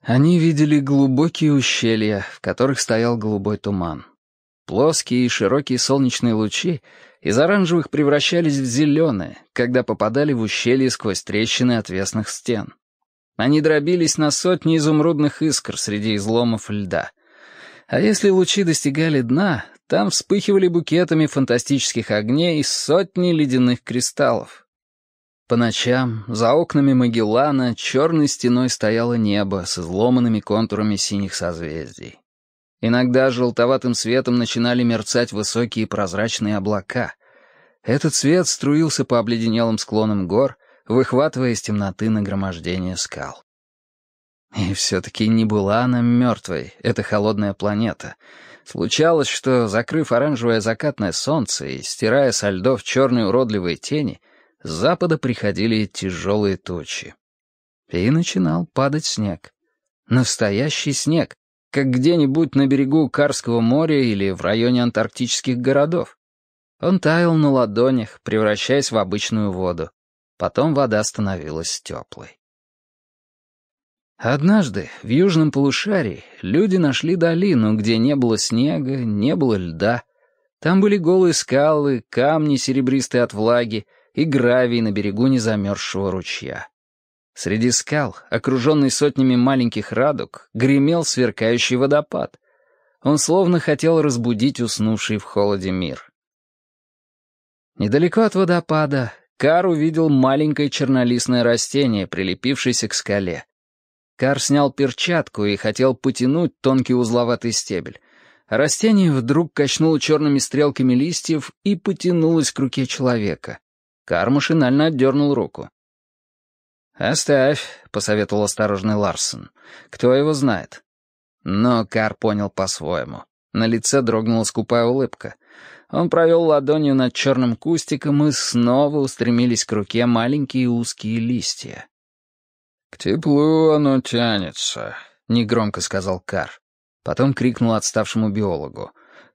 Они
видели глубокие ущелья, в которых стоял голубой туман. Плоские и широкие солнечные лучи из оранжевых превращались в зеленые, когда попадали в ущелье сквозь трещины отвесных стен. Они дробились на сотни изумрудных искр среди изломов льда. А если лучи достигали дна, там вспыхивали букетами фантастических огней из сотни ледяных кристаллов. По ночам за окнами Магеллана черной стеной стояло небо с изломанными контурами синих созвездий. Иногда желтоватым светом начинали мерцать высокие прозрачные облака. Этот свет струился по обледенелым склонам гор, выхватывая из темноты нагромождение скал. И все-таки не была она мертвой, эта холодная планета. Случалось, что, закрыв оранжевое закатное солнце и стирая со льдов черные уродливые тени, с запада приходили тяжелые тучи. И начинал падать снег. Настоящий снег, как где-нибудь на берегу Карского моря или в районе антарктических городов. Он таял на ладонях, превращаясь в обычную воду. Потом вода становилась теплой. Однажды в южном полушарии люди нашли долину, где не было снега, не было льда. Там были голые скалы, камни, серебристые от влаги, и гравий на берегу незамерзшего ручья. Среди скал, окруженный сотнями маленьких радуг, гремел сверкающий водопад. Он словно хотел разбудить уснувший в холоде мир. Недалеко от водопада Кар увидел маленькое чернолистное растение, прилепившееся к скале. Кар снял перчатку и хотел потянуть тонкий узловатый стебель. Растение вдруг качнуло черными стрелками листьев и потянулось к руке человека. Кар машинально отдернул руку. «Оставь», — посоветовал осторожный Ларсон. «Кто его знает?» Но Кар понял по-своему. На лице дрогнула скупая улыбка. Он провел ладонью над черным кустиком, и снова устремились к руке маленькие узкие листья. «К теплу оно тянется», — негромко сказал Кар. Потом крикнул отставшему биологу.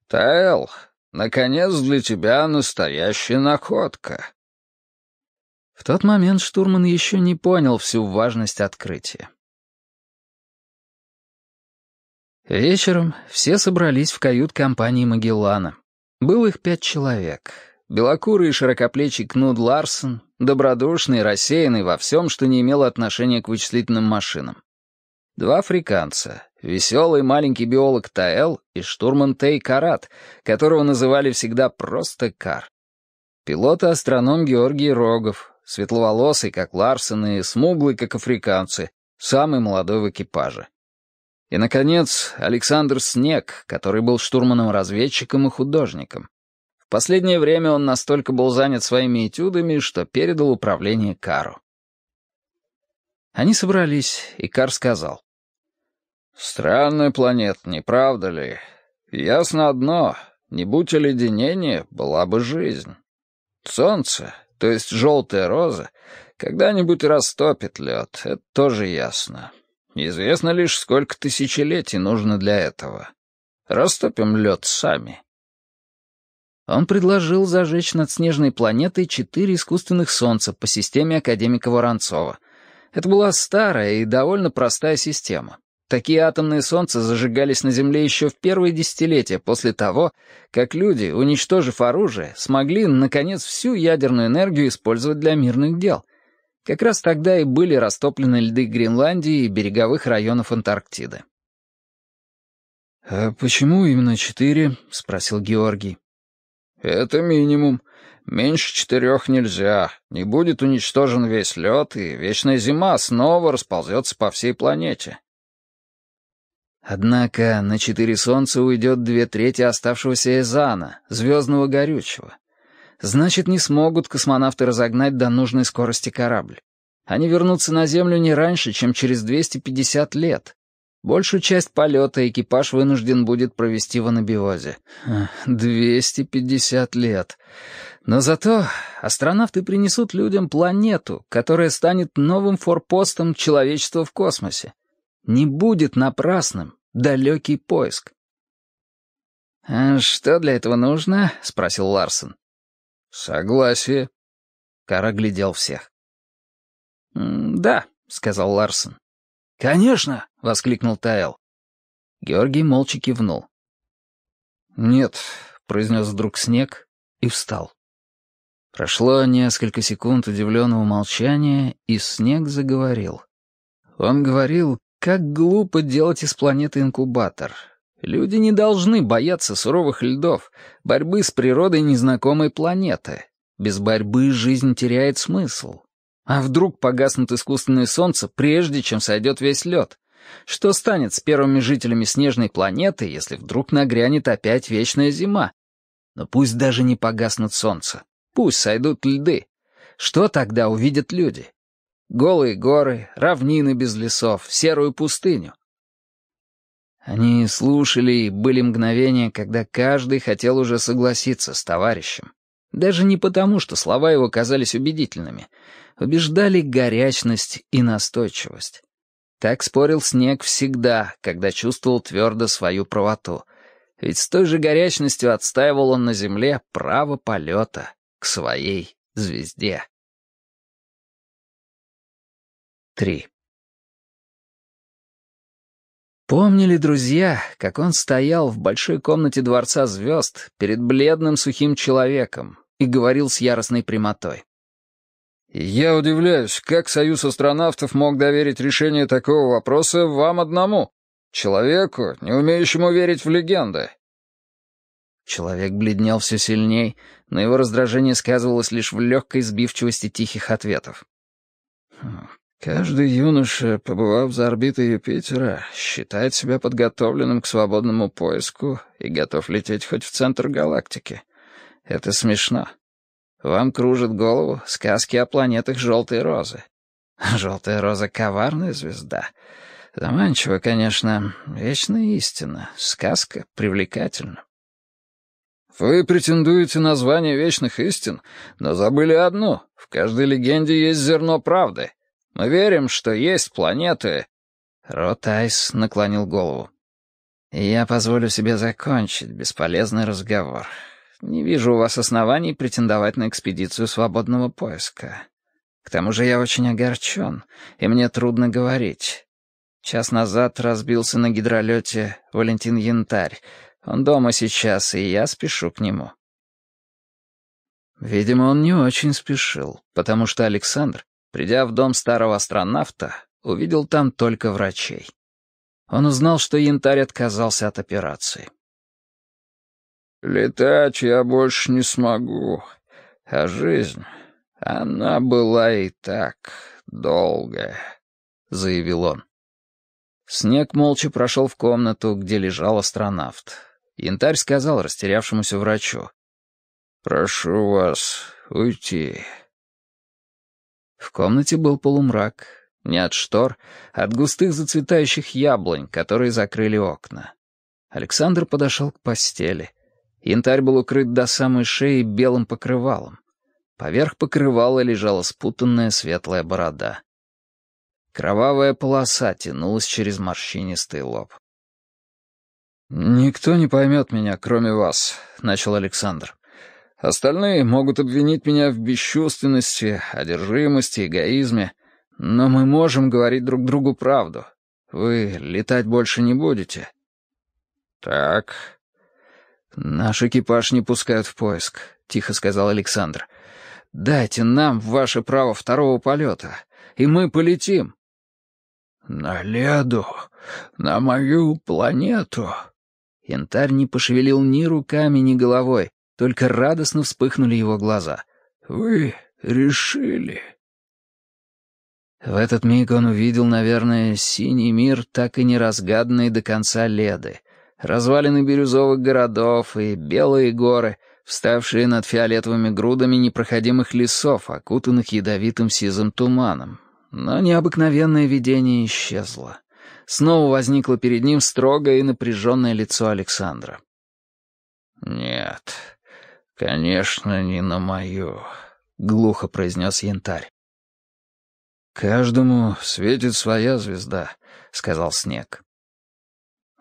Тайл, наконец для тебя настоящая находка». В тот момент штурман еще не понял всю важность открытия. Вечером все собрались в кают-компании Магеллана, был их пять человек. Белокурый и широкоплечий Кнуд Ларсон, добродушный и рассеянный во всем, что не имело отношения к вычислительным машинам. Два африканца, веселый маленький биолог Таэл и штурман Тей Карат, которого называли всегда просто Кар. Пилот и астроном Георгий Рогов, светловолосый, как Ларсон, и смуглый, как африканцы, самый молодой в экипаже. И, наконец, Александр Снег, который был штурманом-разведчиком и художником. В последнее время он настолько был занят своими этюдами, что передал управление Кару. Они собрались, и Кар сказал. «Странная планета, не правда ли? Ясно одно, не будь оледенения, была бы жизнь. Солнце, то есть желтая роза, когда-нибудь растопит лед, это тоже ясно. Неизвестно лишь, сколько тысячелетий нужно для этого. Растопим лед сами. Он предложил зажечь над снежной планетой четыре искусственных солнца по системе академика Воронцова. Это была старая и довольно простая система. Такие атомные солнца зажигались на Земле еще в первые десятилетия после того, как люди, уничтожив оружие, смогли, наконец, всю ядерную энергию использовать для мирных дел — как раз тогда и были растоплены льды Гренландии и береговых районов Антарктиды. «А почему именно четыре?» — спросил Георгий. «Это минимум. Меньше четырех нельзя. Не будет уничтожен весь лед, и вечная зима снова расползется по всей планете». Однако на четыре солнца уйдет две трети оставшегося Эзана, звездного горючего значит, не смогут космонавты разогнать до нужной скорости корабль. Они вернутся на Землю не раньше, чем через 250 лет. Большую часть полета экипаж вынужден будет провести в анабиозе. 250 лет. Но зато астронавты принесут людям планету, которая станет новым форпостом человечества в космосе. Не будет напрасным далекий поиск. «Э, «Что для этого нужно?» — спросил Ларсон. «Согласие». Кара глядел всех. «Да», — сказал Ларсон. «Конечно!» — воскликнул Тайл. Георгий молча кивнул. «Нет», — произнес вдруг снег и встал. Прошло несколько секунд удивленного молчания, и снег заговорил. Он говорил, как глупо делать из планеты инкубатор, Люди не должны бояться суровых льдов, борьбы с природой незнакомой планеты. Без борьбы жизнь теряет смысл. А вдруг погаснут искусственное солнце, прежде чем сойдет весь лед? Что станет с первыми жителями снежной планеты, если вдруг нагрянет опять вечная зима? Но пусть даже не погаснут солнце, пусть сойдут льды. Что тогда увидят люди? Голые горы, равнины без лесов, серую пустыню. Они слушали, и были мгновения, когда каждый хотел уже согласиться с товарищем. Даже не потому, что слова его казались убедительными. Убеждали горячность и настойчивость. Так спорил Снег всегда, когда чувствовал твердо свою правоту. Ведь с той же горячностью отстаивал он на земле право полета к своей звезде. 3. Помнили друзья, как он стоял в большой комнате Дворца звезд перед бледным сухим человеком и говорил с яростной прямотой. «Я удивляюсь, как Союз астронавтов мог доверить решение такого вопроса вам одному, человеку, не умеющему верить в легенды». Человек бледнел все сильней, но его раздражение сказывалось лишь в легкой сбивчивости тихих ответов. «Хм, Каждый юноша, побывав за орбитой Юпитера, считает себя подготовленным к свободному поиску и готов лететь хоть в центр галактики. Это смешно. Вам кружит голову сказки о планетах желтой розы. Желтая роза — коварная звезда. Заманчиво, конечно, вечная истина. Сказка привлекательна. Вы претендуете на звание вечных истин, но забыли одну. В каждой легенде есть зерно правды. Мы верим, что есть планеты...» Ротайс наклонил голову. «Я позволю себе закончить бесполезный разговор. Не вижу у вас оснований претендовать на экспедицию свободного поиска. К тому же я очень огорчен, и мне трудно говорить. Час назад разбился на гидролете Валентин Янтарь. Он дома сейчас, и я спешу к нему». Видимо, он не очень спешил, потому что Александр, Придя в дом старого астронавта, увидел там только врачей. Он узнал, что янтарь отказался от операции. «Летать я больше не смогу, а жизнь, она была и так долгая», — заявил он. Снег молча прошел в комнату, где лежал астронавт. Янтарь сказал растерявшемуся врачу. «Прошу вас уйти». В комнате был полумрак. Не от штор, а от густых зацветающих яблонь, которые закрыли окна. Александр подошел к постели. Янтарь был укрыт до самой шеи белым покрывалом. Поверх покрывала лежала спутанная светлая борода. Кровавая полоса тянулась через морщинистый лоб. «Никто не поймет меня, кроме вас», — начал Александр. Остальные могут обвинить меня в бесчувственности, одержимости, эгоизме, но мы можем говорить друг другу правду. Вы летать больше не будете. Так. Наш экипаж не пускают в поиск, тихо сказал Александр. Дайте нам ваше право второго полета, и мы полетим. На леду, на мою планету. Янтарь не пошевелил ни руками, ни головой. Только радостно вспыхнули его глаза. «Вы решили?» В этот миг он увидел, наверное, синий мир, так и не разгаданный до конца леды, развалины бирюзовых городов и белые горы, вставшие над фиолетовыми грудами непроходимых лесов, окутанных ядовитым сизым туманом. Но необыкновенное видение исчезло. Снова возникло перед ним строгое и напряженное лицо Александра. «Нет, «Конечно, не на мою», — глухо произнес янтарь. «Каждому светит своя звезда», — сказал Снег.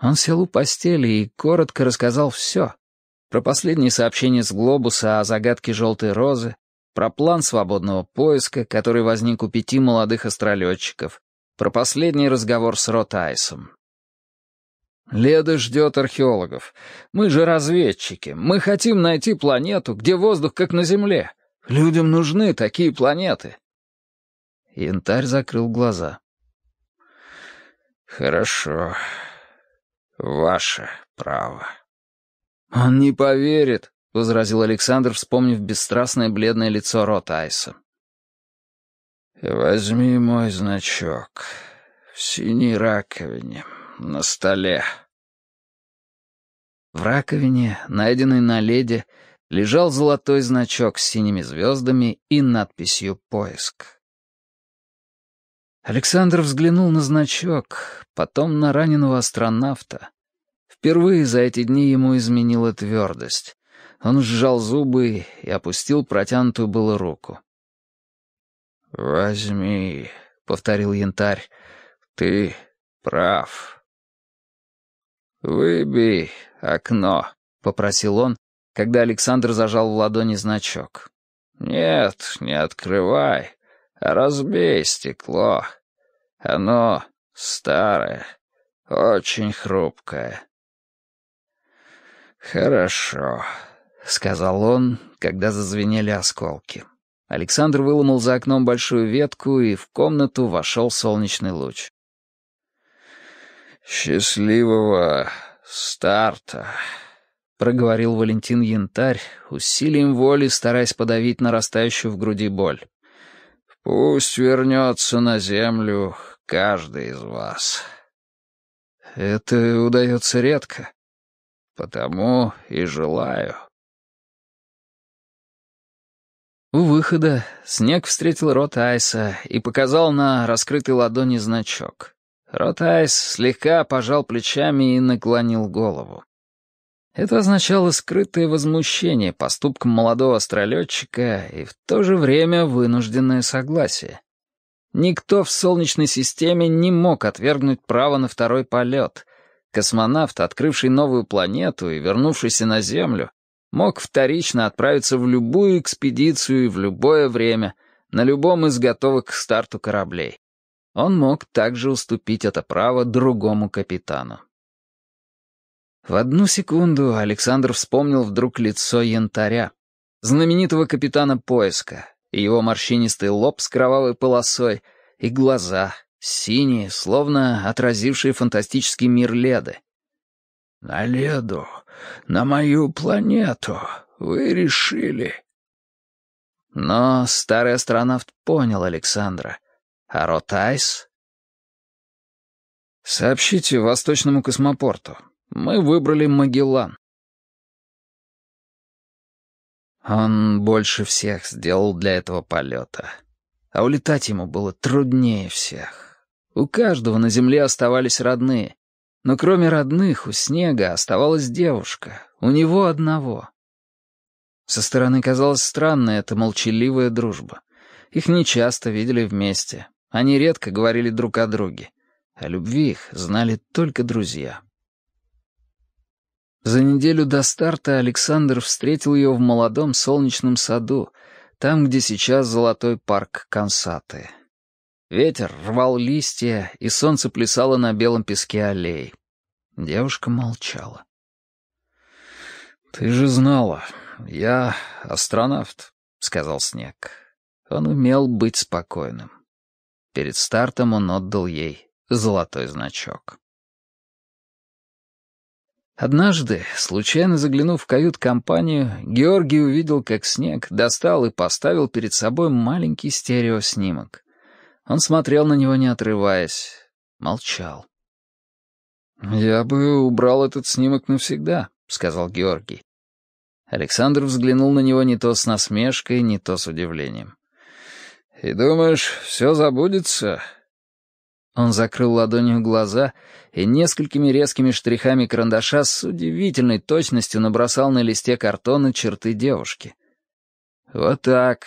Он сел у постели и коротко рассказал все. Про последнее сообщение с глобуса о загадке желтой розы, про план свободного поиска, который возник у пяти молодых астролетчиков, про последний разговор с Ротайсом, Леда ждет археологов. Мы же разведчики. Мы хотим найти планету, где воздух как на Земле. Людям нужны такие планеты. Янтарь закрыл глаза. Хорошо. Ваше право. Он не поверит, возразил Александр, вспомнив бесстрастное бледное лицо Рот Айса. Возьми мой значок в синей раковине на столе. В раковине, найденной на леде, лежал золотой значок с синими звездами и надписью «Поиск». Александр взглянул на значок, потом на раненого астронавта. Впервые за эти дни ему изменила твердость. Он сжал зубы и опустил протянутую было руку. «Возьми», — повторил янтарь, — «ты прав». «Выбей окно», — попросил он, когда Александр зажал в ладони значок.
«Нет,
не открывай, а разбей стекло. Оно старое, очень хрупкое». «Хорошо», — сказал он, когда зазвенели осколки. Александр выломал за окном большую ветку, и в комнату вошел солнечный луч. «Счастливого старта», — проговорил Валентин Янтарь, усилием воли стараясь подавить нарастающую в груди боль. «Пусть вернется на землю каждый из вас». «Это удается редко. Потому и желаю». У выхода снег встретил рот Айса и показал на раскрытой ладони значок — Ротайс слегка пожал плечами и наклонил голову. Это означало скрытое возмущение поступком молодого астролетчика и в то же время вынужденное согласие. Никто в Солнечной системе не мог отвергнуть право на второй полет. Космонавт, открывший новую планету и вернувшийся на Землю, мог вторично отправиться в любую экспедицию и в любое время, на любом из готовых к старту кораблей он мог также уступить это право другому капитану. В одну секунду Александр вспомнил вдруг лицо янтаря, знаменитого капитана поиска, его морщинистый лоб с кровавой полосой, и глаза, синие, словно отразившие фантастический мир Леды. «На Леду, на мою планету, вы решили...» Но старый астронавт понял Александра — а Ротайс? Сообщите Восточному космопорту. Мы выбрали Магеллан. Он больше всех сделал для этого полета. А улетать ему было труднее всех. У каждого на Земле оставались родные. Но кроме родных, у Снега оставалась девушка. У него одного. Со стороны казалась странной эта молчаливая дружба. Их не часто видели вместе. Они редко говорили друг о друге. О любви их знали только друзья. За неделю до старта Александр встретил ее в молодом солнечном саду, там, где сейчас золотой парк Кансаты. Ветер рвал листья, и солнце плясало на белом песке аллей. Девушка молчала. «Ты же знала, я астронавт», — сказал Снег. Он умел быть спокойным. Перед стартом он отдал ей золотой значок. Однажды, случайно заглянув в кают-компанию, Георгий увидел, как Снег достал и поставил перед собой маленький стереоснимок. Он смотрел на него, не отрываясь, молчал. «Я бы убрал этот снимок навсегда», — сказал Георгий. Александр взглянул на него не то с насмешкой, не то с удивлением. «И думаешь, все забудется?» Он закрыл ладонью глаза и несколькими резкими штрихами карандаша с удивительной точностью набросал на листе картона черты девушки. «Вот так».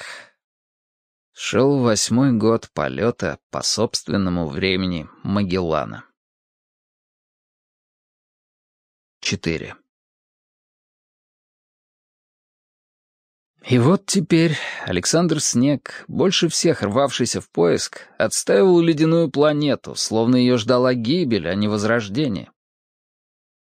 Шел восьмой год полета по собственному времени Магеллана. Четыре. И вот теперь Александр Снег, больше всех рвавшийся в поиск, отстаивал ледяную планету, словно ее ждала гибель, а не возрождение.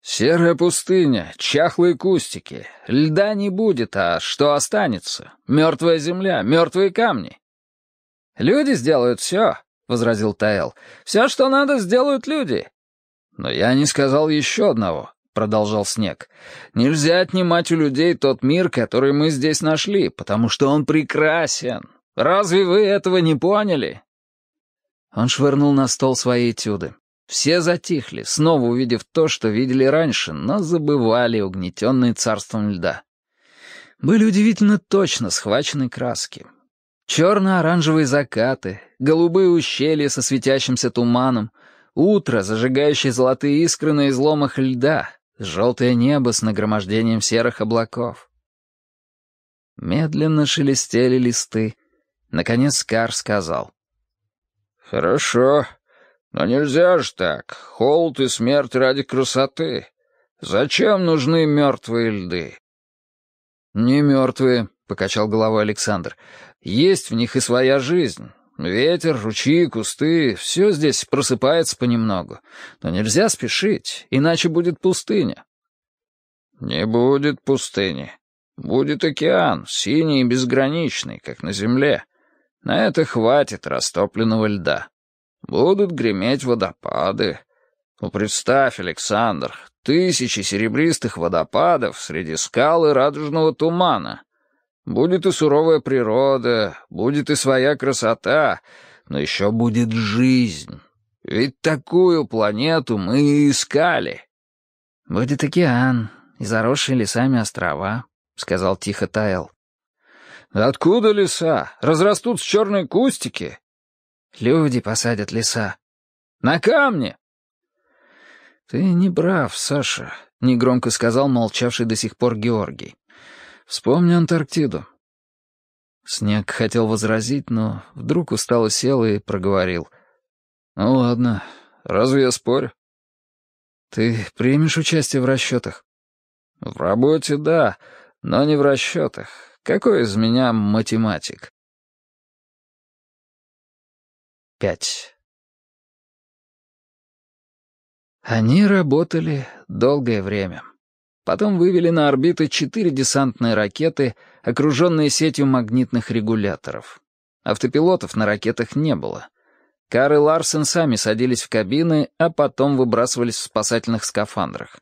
«Серая пустыня, чахлые кустики. Льда не будет, а что останется? Мертвая земля, мертвые камни». «Люди сделают все», — возразил Таэл. «Все, что надо, сделают люди». «Но я не сказал еще одного продолжал Снег. «Нельзя отнимать у людей тот мир, который мы здесь нашли, потому что он прекрасен. Разве вы этого не поняли?» Он швырнул на стол свои этюды. Все затихли, снова увидев то, что видели раньше, но забывали, угнетенные царством льда. Были удивительно точно схвачены краски. Черно-оранжевые закаты, голубые ущелья со светящимся туманом, утро, зажигающее золотые искры на изломах льда, желтое небо с нагромождением серых облаков. Медленно шелестели листы. Наконец Кар сказал. «Хорошо, но нельзя же так. Холод и смерть ради красоты. Зачем нужны мертвые льды?» «Не мертвые», — покачал головой Александр. «Есть в них и своя жизнь. Ветер, ручьи, кусты — все здесь просыпается понемногу. Но нельзя спешить, иначе будет пустыня». «Не будет пустыни. Будет океан, синий и безграничный, как на земле. На это хватит растопленного льда. Будут греметь водопады. Ну, представь, Александр, тысячи серебристых водопадов среди скалы радужного тумана. Будет и суровая природа, будет и своя красота, но еще будет жизнь. Ведь такую планету мы и искали. Будет океан и заросшие лесами острова, — сказал тихо Тайл. Откуда леса? Разрастутся черные кустики. Люди посадят леса. На камне! Ты не прав, Саша, — негромко сказал молчавший до сих пор Георгий. Вспомни Антарктиду». Снег хотел возразить, но вдруг устало сел и проговорил. «Ну ладно, разве я спорю?» «Ты примешь участие в расчетах?» «В работе — да, но не в расчетах. Какой из меня математик?»
Пять. Они
работали долгое время. Потом вывели на орбиты четыре десантные ракеты, окруженные сетью магнитных регуляторов. Автопилотов на ракетах не было. Кар и Ларсен сами садились в кабины, а потом выбрасывались в спасательных скафандрах.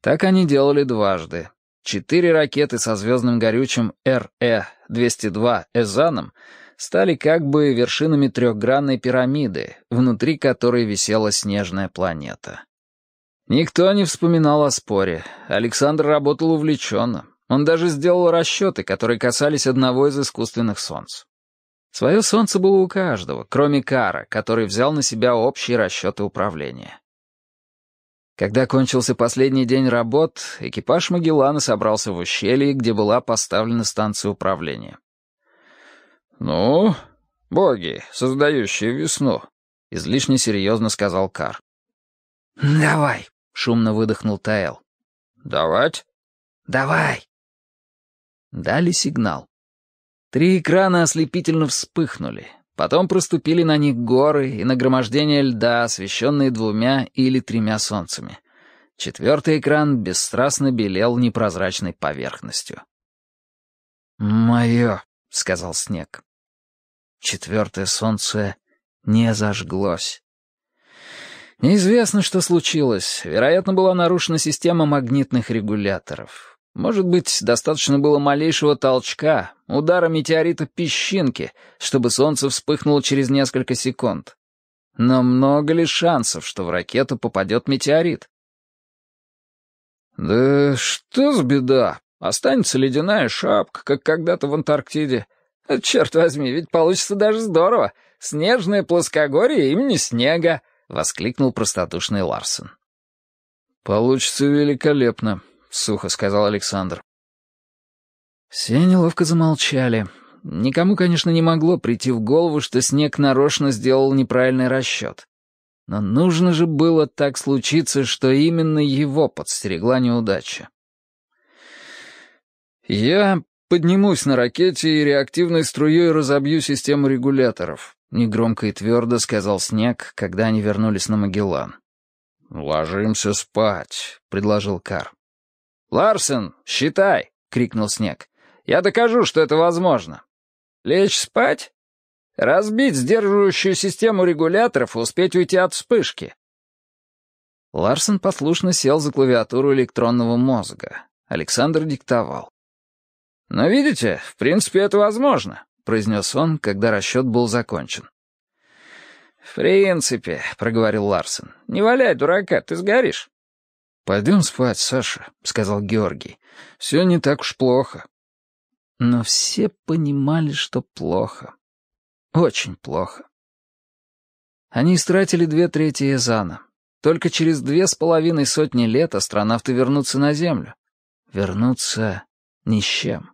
Так они делали дважды. Четыре ракеты со звездным горючим РЭ-202 «Эзаном» стали как бы вершинами трехгранной пирамиды, внутри которой висела снежная планета. Никто не вспоминал о споре. Александр работал увлеченно. Он даже сделал расчеты, которые касались одного из искусственных солнц. Свое солнце было у каждого, кроме Кара, который взял на себя общие расчеты управления. Когда кончился последний день работ, экипаж Магеллана собрался в ущелье, где была поставлена станция управления. «Ну, боги, создающие весну», — излишне серьезно сказал Кар. «Давай», шумно выдохнул Таэл. «Давать?» «Давай!» Дали сигнал. Три экрана ослепительно вспыхнули. Потом проступили на них горы и нагромождение льда, освещенные двумя или тремя солнцами. Четвертый экран бесстрастно белел непрозрачной поверхностью. «Мое», — сказал снег. Четвертое солнце не зажглось. Неизвестно, что случилось. Вероятно, была нарушена система магнитных регуляторов. Может быть, достаточно было малейшего толчка, удара метеорита песчинки, чтобы солнце вспыхнуло через несколько секунд. Но много ли шансов, что в ракету попадет метеорит? «Да что за беда? Останется ледяная шапка, как когда-то в Антарктиде. Черт возьми, ведь получится даже здорово. Снежное плоскогорье имени снега», воскликнул простодушный Ларсон. «Получится великолепно», — сухо сказал Александр. Все неловко замолчали. Никому, конечно, не могло прийти в голову, что снег нарочно сделал неправильный расчет. Но нужно же было так случиться, что именно его подстерегла неудача. «Я поднимусь на ракете и реактивной струей разобью систему регуляторов», — негромко и твердо сказал Снег, когда они вернулись на Магеллан. «Ложимся спать», — предложил Кар. «Ларсен, считай!» — крикнул Снег. «Я докажу, что это возможно». «Лечь спать?» «Разбить сдерживающую систему регуляторов и успеть уйти от вспышки». Ларсен послушно сел за клавиатуру электронного мозга. Александр диктовал. «Но видите, в принципе, это возможно. — произнес он, когда расчет был закончен. «В принципе», — проговорил Ларсен, — «не валяй, дурака, ты сгоришь». «Пойдем спать, Саша», — сказал Георгий. «Все не так уж плохо». Но все понимали, что плохо. Очень плохо. Они истратили две трети Эзана. Только через две с половиной сотни лет астронавты вернутся на Землю. Вернутся ни с чем.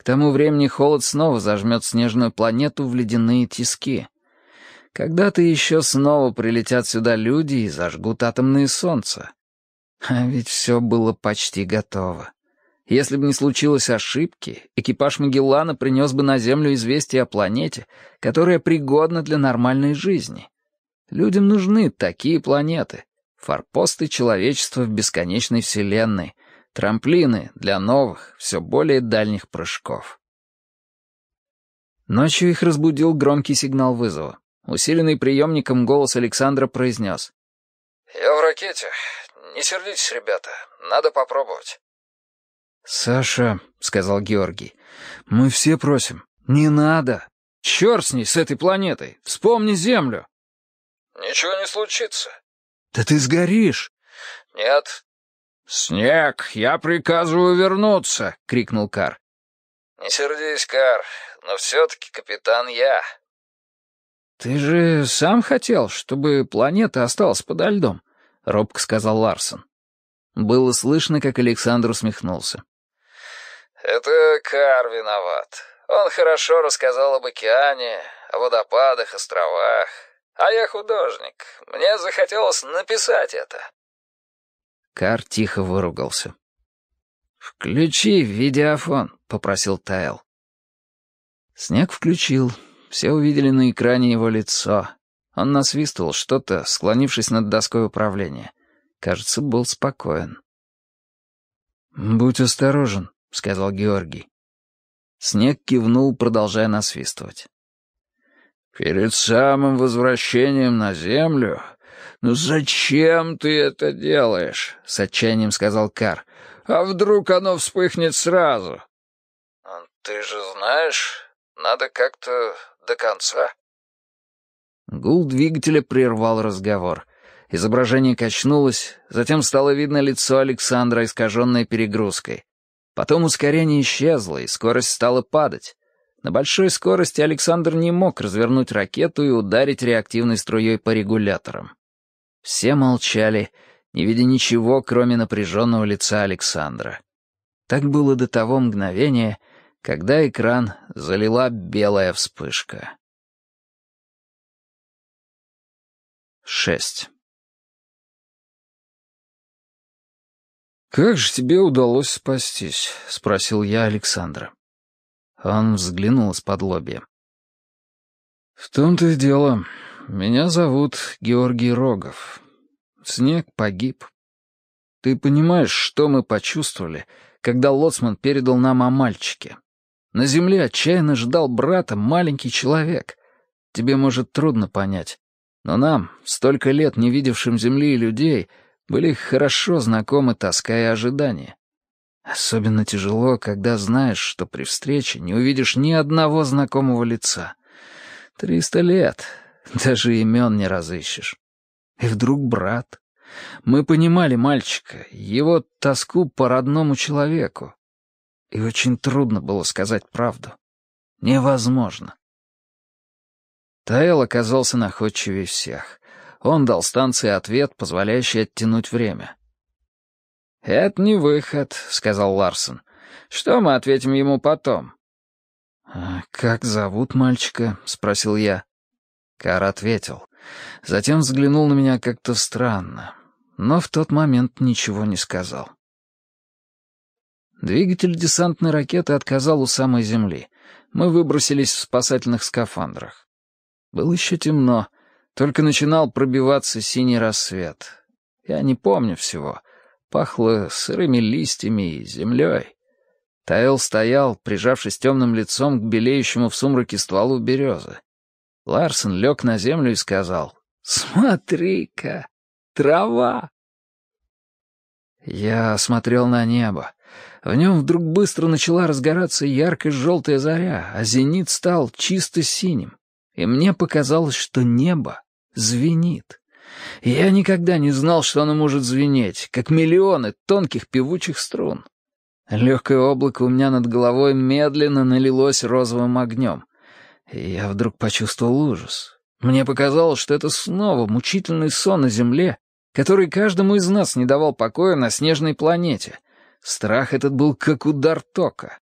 К тому времени холод снова зажмет снежную планету в ледяные тиски. Когда-то еще снова прилетят сюда люди и зажгут атомные солнца. А ведь все было почти готово. Если бы не случилось ошибки, экипаж Магеллана принес бы на Землю известие о планете, которая пригодна для нормальной жизни. Людям нужны такие планеты, форпосты человечества в бесконечной вселенной, Трамплины для новых, все более дальних прыжков. Ночью их разбудил громкий сигнал вызова. Усиленный приемником голос Александра произнес. «Я в ракете. Не сердитесь, ребята. Надо попробовать». «Саша», — сказал Георгий, — «мы все просим. Не надо. Черт с ней, с этой планетой. Вспомни Землю». «Ничего не случится». «Да ты сгоришь». «Нет, «Снег, я приказываю вернуться!» — крикнул Кар. «Не сердись, Кар, но все-таки капитан я». «Ты же сам хотел, чтобы планета осталась подо льдом», — робко сказал Ларсон. Было слышно, как Александр усмехнулся. «Это Кар виноват. Он хорошо рассказал об океане, о водопадах, островах. А я художник. Мне захотелось написать это. Кар тихо выругался. «Включи видеофон», — попросил Тайл. Снег включил. Все увидели на экране его лицо. Он насвистывал что-то, склонившись над доской управления. Кажется, был спокоен. «Будь осторожен», — сказал Георгий. Снег кивнул, продолжая насвистывать. «Перед самым возвращением на Землю «Ну зачем ты это делаешь?» — с отчаянием сказал Кар. «А вдруг оно вспыхнет сразу?» «Ну, «Ты же знаешь, надо как-то до конца». Гул двигателя прервал разговор. Изображение качнулось, затем стало видно лицо Александра, искаженное перегрузкой. Потом ускорение исчезло, и скорость стала падать. На большой скорости Александр не мог развернуть ракету и ударить реактивной струей по регуляторам. Все молчали, не видя ничего, кроме напряженного лица Александра. Так было до того мгновения, когда экран залила белая вспышка.
6. «Как же тебе удалось спастись?» — спросил я Александра.
Он взглянул с подлобья. «В том-то и дело меня зовут Георгий Рогов. Снег погиб. Ты понимаешь, что мы почувствовали, когда Лоцман передал нам о мальчике? На земле отчаянно ждал брата маленький человек. Тебе, может, трудно понять, но нам, столько лет не видевшим земли и людей, были хорошо знакомы тоска и ожидания. Особенно тяжело, когда знаешь, что при встрече не увидишь ни одного знакомого лица. Триста лет даже имен не разыщешь. И вдруг брат. Мы понимали мальчика, его тоску по родному человеку. И очень трудно было сказать правду. Невозможно. Таэл оказался находчивее всех. Он дал станции ответ, позволяющий оттянуть время. «Это не выход», — сказал Ларсон. «Что мы ответим ему потом?» «А «Как зовут мальчика?» — спросил я. Кар ответил. Затем взглянул на меня как-то странно, но в тот момент ничего не сказал. Двигатель десантной ракеты отказал у самой земли. Мы выбросились в спасательных скафандрах. Было еще темно, только начинал пробиваться синий рассвет. Я не помню всего. Пахло сырыми листьями и землей. Таэл стоял, прижавшись темным лицом к белеющему в сумраке стволу березы. Ларсон лег на землю и сказал, «Смотри-ка, трава!» Я смотрел на небо. В нем вдруг быстро начала разгораться яркая желтая заря, а зенит стал чисто синим. И мне показалось, что небо звенит. я никогда не знал, что оно может звенеть, как миллионы тонких певучих струн. Легкое облако у меня над головой медленно налилось розовым огнем. Я вдруг почувствовал ужас. Мне показалось, что это снова мучительный сон на земле, который каждому из нас не давал покоя на снежной планете. Страх этот был как удар тока.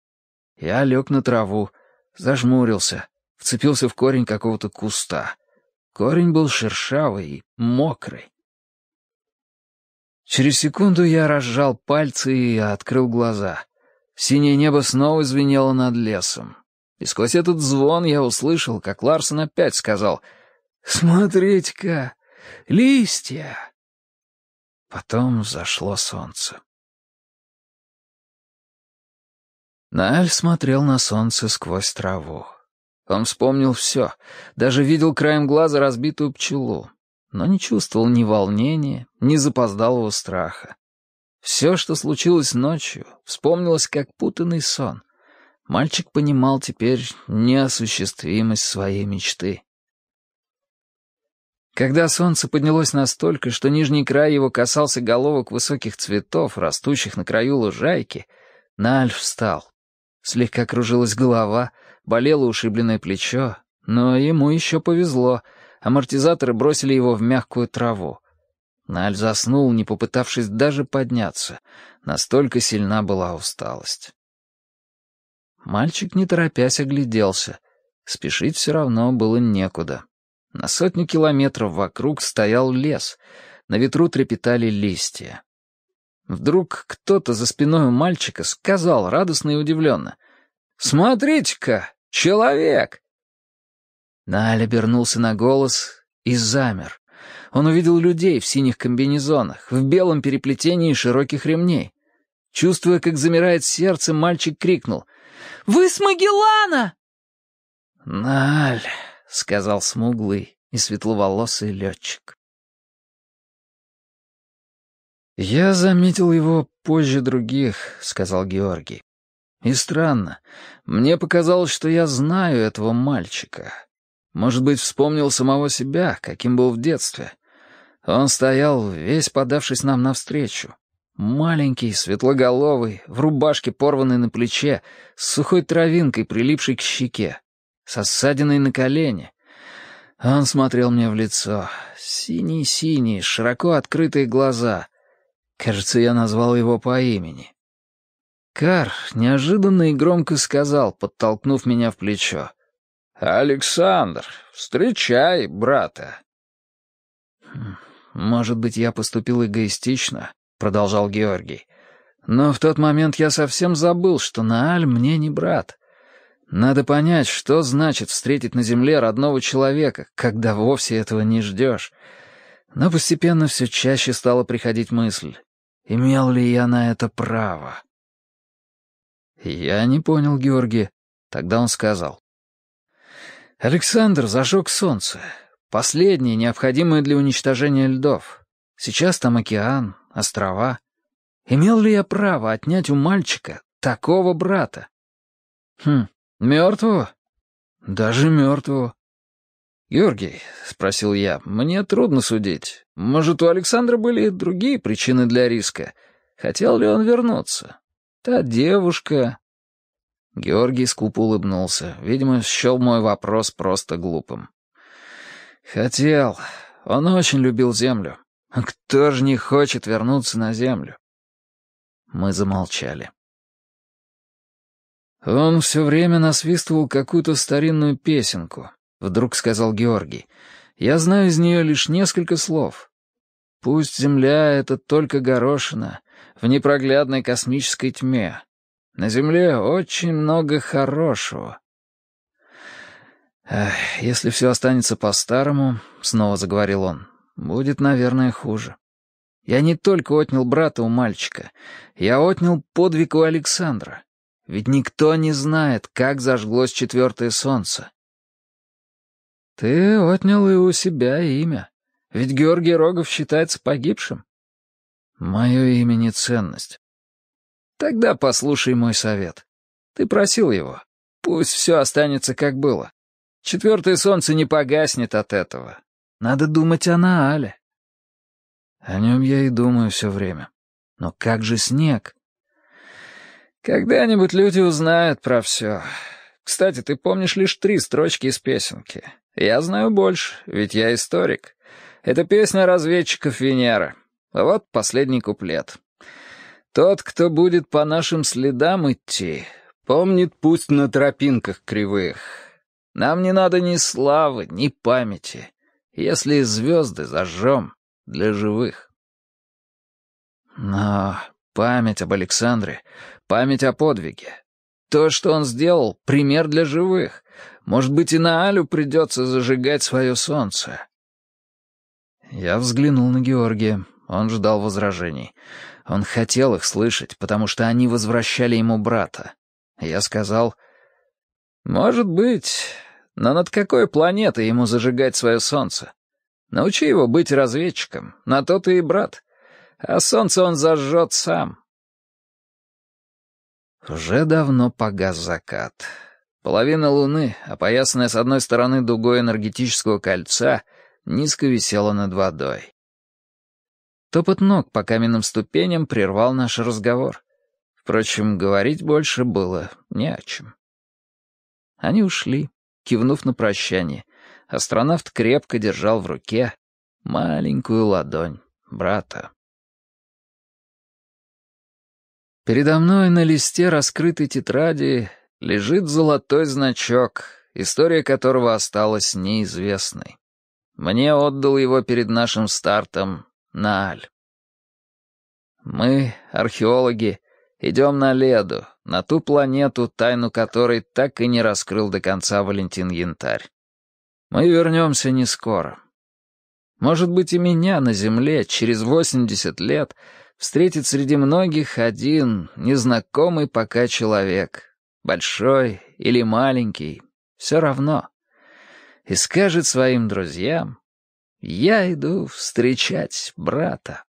Я лег на траву, зажмурился, вцепился в корень какого-то куста. Корень был шершавый и мокрый. Через секунду я разжал пальцы и открыл глаза. Синее небо снова звенело над лесом. И сквозь этот звон я услышал, как Ларсон опять сказал «Смотрите-ка, листья!» Потом зашло солнце. Наль смотрел на солнце сквозь траву. Он вспомнил все, даже видел краем глаза разбитую пчелу, но не чувствовал ни волнения, ни запоздалого страха. Все, что случилось ночью, вспомнилось как путанный сон, Мальчик понимал теперь неосуществимость своей мечты. Когда солнце поднялось настолько, что нижний край его касался головок высоких цветов, растущих на краю лужайки, Нальф встал. Слегка кружилась голова, болело ушибленное плечо, но ему еще повезло, амортизаторы бросили его в мягкую траву. Наль заснул, не попытавшись даже подняться, настолько сильна была усталость. Мальчик, не торопясь, огляделся. Спешить все равно было некуда. На сотни километров вокруг стоял лес. На ветру трепетали листья. Вдруг кто-то за спиной у мальчика сказал радостно и удивленно. «Смотрите-ка, человек!» Наль обернулся на голос и замер. Он увидел людей в синих комбинезонах, в белом переплетении широких ремней. Чувствуя, как замирает сердце, мальчик крикнул. Вы с Магеллана!» «Наль», — сказал смуглый и светловолосый летчик. «Я заметил его позже других», — сказал Георгий. «И странно. Мне показалось, что я знаю этого мальчика. Может быть, вспомнил самого себя, каким был в детстве. Он стоял, весь подавшись нам навстречу. Маленький, светлоголовый, в рубашке, порванной на плече, с сухой травинкой, прилипшей к щеке, со ссадиной на колене. Он смотрел мне в лицо. Синие-синие, широко открытые глаза. Кажется, я назвал его по имени. Кар неожиданно и громко сказал, подтолкнув меня в плечо. «Александр, встречай брата!» хм, Может быть, я поступил эгоистично, — продолжал Георгий. «Но в тот момент я совсем забыл, что Нааль мне не брат. Надо понять, что значит встретить на земле родного человека, когда вовсе этого не ждешь. Но постепенно все чаще стала приходить мысль, имел ли я на это право?» «Я не понял, Георгий». Тогда он сказал. «Александр зажег солнце. Последнее, необходимое для уничтожения льдов. Сейчас там океан, острова. Имел ли я право отнять у мальчика такого брата? Хм, мертвого? Даже мертвого. «Георгий», — спросил я, — «мне трудно судить. Может, у Александра были другие причины для риска? Хотел ли он вернуться? Та девушка...» Георгий скупо улыбнулся. Видимо, счел мой вопрос просто глупым. «Хотел. Он очень любил землю. А кто же не хочет вернуться на землю? Мы замолчали. Он все время насвистывал какую-то старинную песенку, вдруг сказал Георгий. Я знаю из нее лишь несколько слов. Пусть земля — это только горошина в непроглядной космической тьме. На земле очень много хорошего. Эх, если все останется по-старому, — снова заговорил он, Будет, наверное, хуже. Я не только отнял брата у мальчика, я отнял подвиг у Александра. Ведь никто не знает, как зажглось четвертое солнце. Ты отнял и у себя имя. Ведь Георгий Рогов считается погибшим. Мое имя не ценность. Тогда послушай мой совет. Ты просил его. Пусть все останется как было. Четвертое солнце не погаснет от этого. Надо думать о Наале. О нем я и думаю все время. Но как же снег? Когда-нибудь люди узнают про все. Кстати, ты помнишь лишь три строчки из песенки. Я знаю больше, ведь я историк. Это песня разведчиков Венеры. Вот последний куплет. Тот, кто будет по нашим следам идти, помнит пусть на тропинках кривых. Нам не надо ни славы, ни памяти если звезды зажжем для живых. Но память об Александре, память о подвиге. То, что он сделал, пример для живых. Может быть, и на Алю придется зажигать свое солнце. Я взглянул на Георгия. Он ждал возражений. Он хотел их слышать, потому что они возвращали ему брата. Я сказал, «Может быть, но над какой планетой ему зажигать свое солнце? Научи его быть разведчиком, на то ты и брат. А солнце он зажжет сам. Уже давно погас закат. Половина луны, опоясанная с одной стороны дугой энергетического кольца, низко висела над водой. Топот ног по каменным ступеням прервал наш разговор. Впрочем, говорить больше было не о чем. Они ушли кивнув на прощание, астронавт крепко держал в руке маленькую ладонь брата. Передо мной на листе раскрытой тетради лежит золотой значок, история которого осталась неизвестной. Мне отдал его перед нашим стартом на Аль. Мы, археологи, идем на Леду, на ту планету, тайну которой так и не раскрыл до конца Валентин Янтарь. Мы вернемся не скоро. Может быть, и меня на Земле через 80 лет встретит среди многих один, незнакомый пока человек, большой или маленький, все равно, и скажет своим друзьям, «Я иду встречать брата».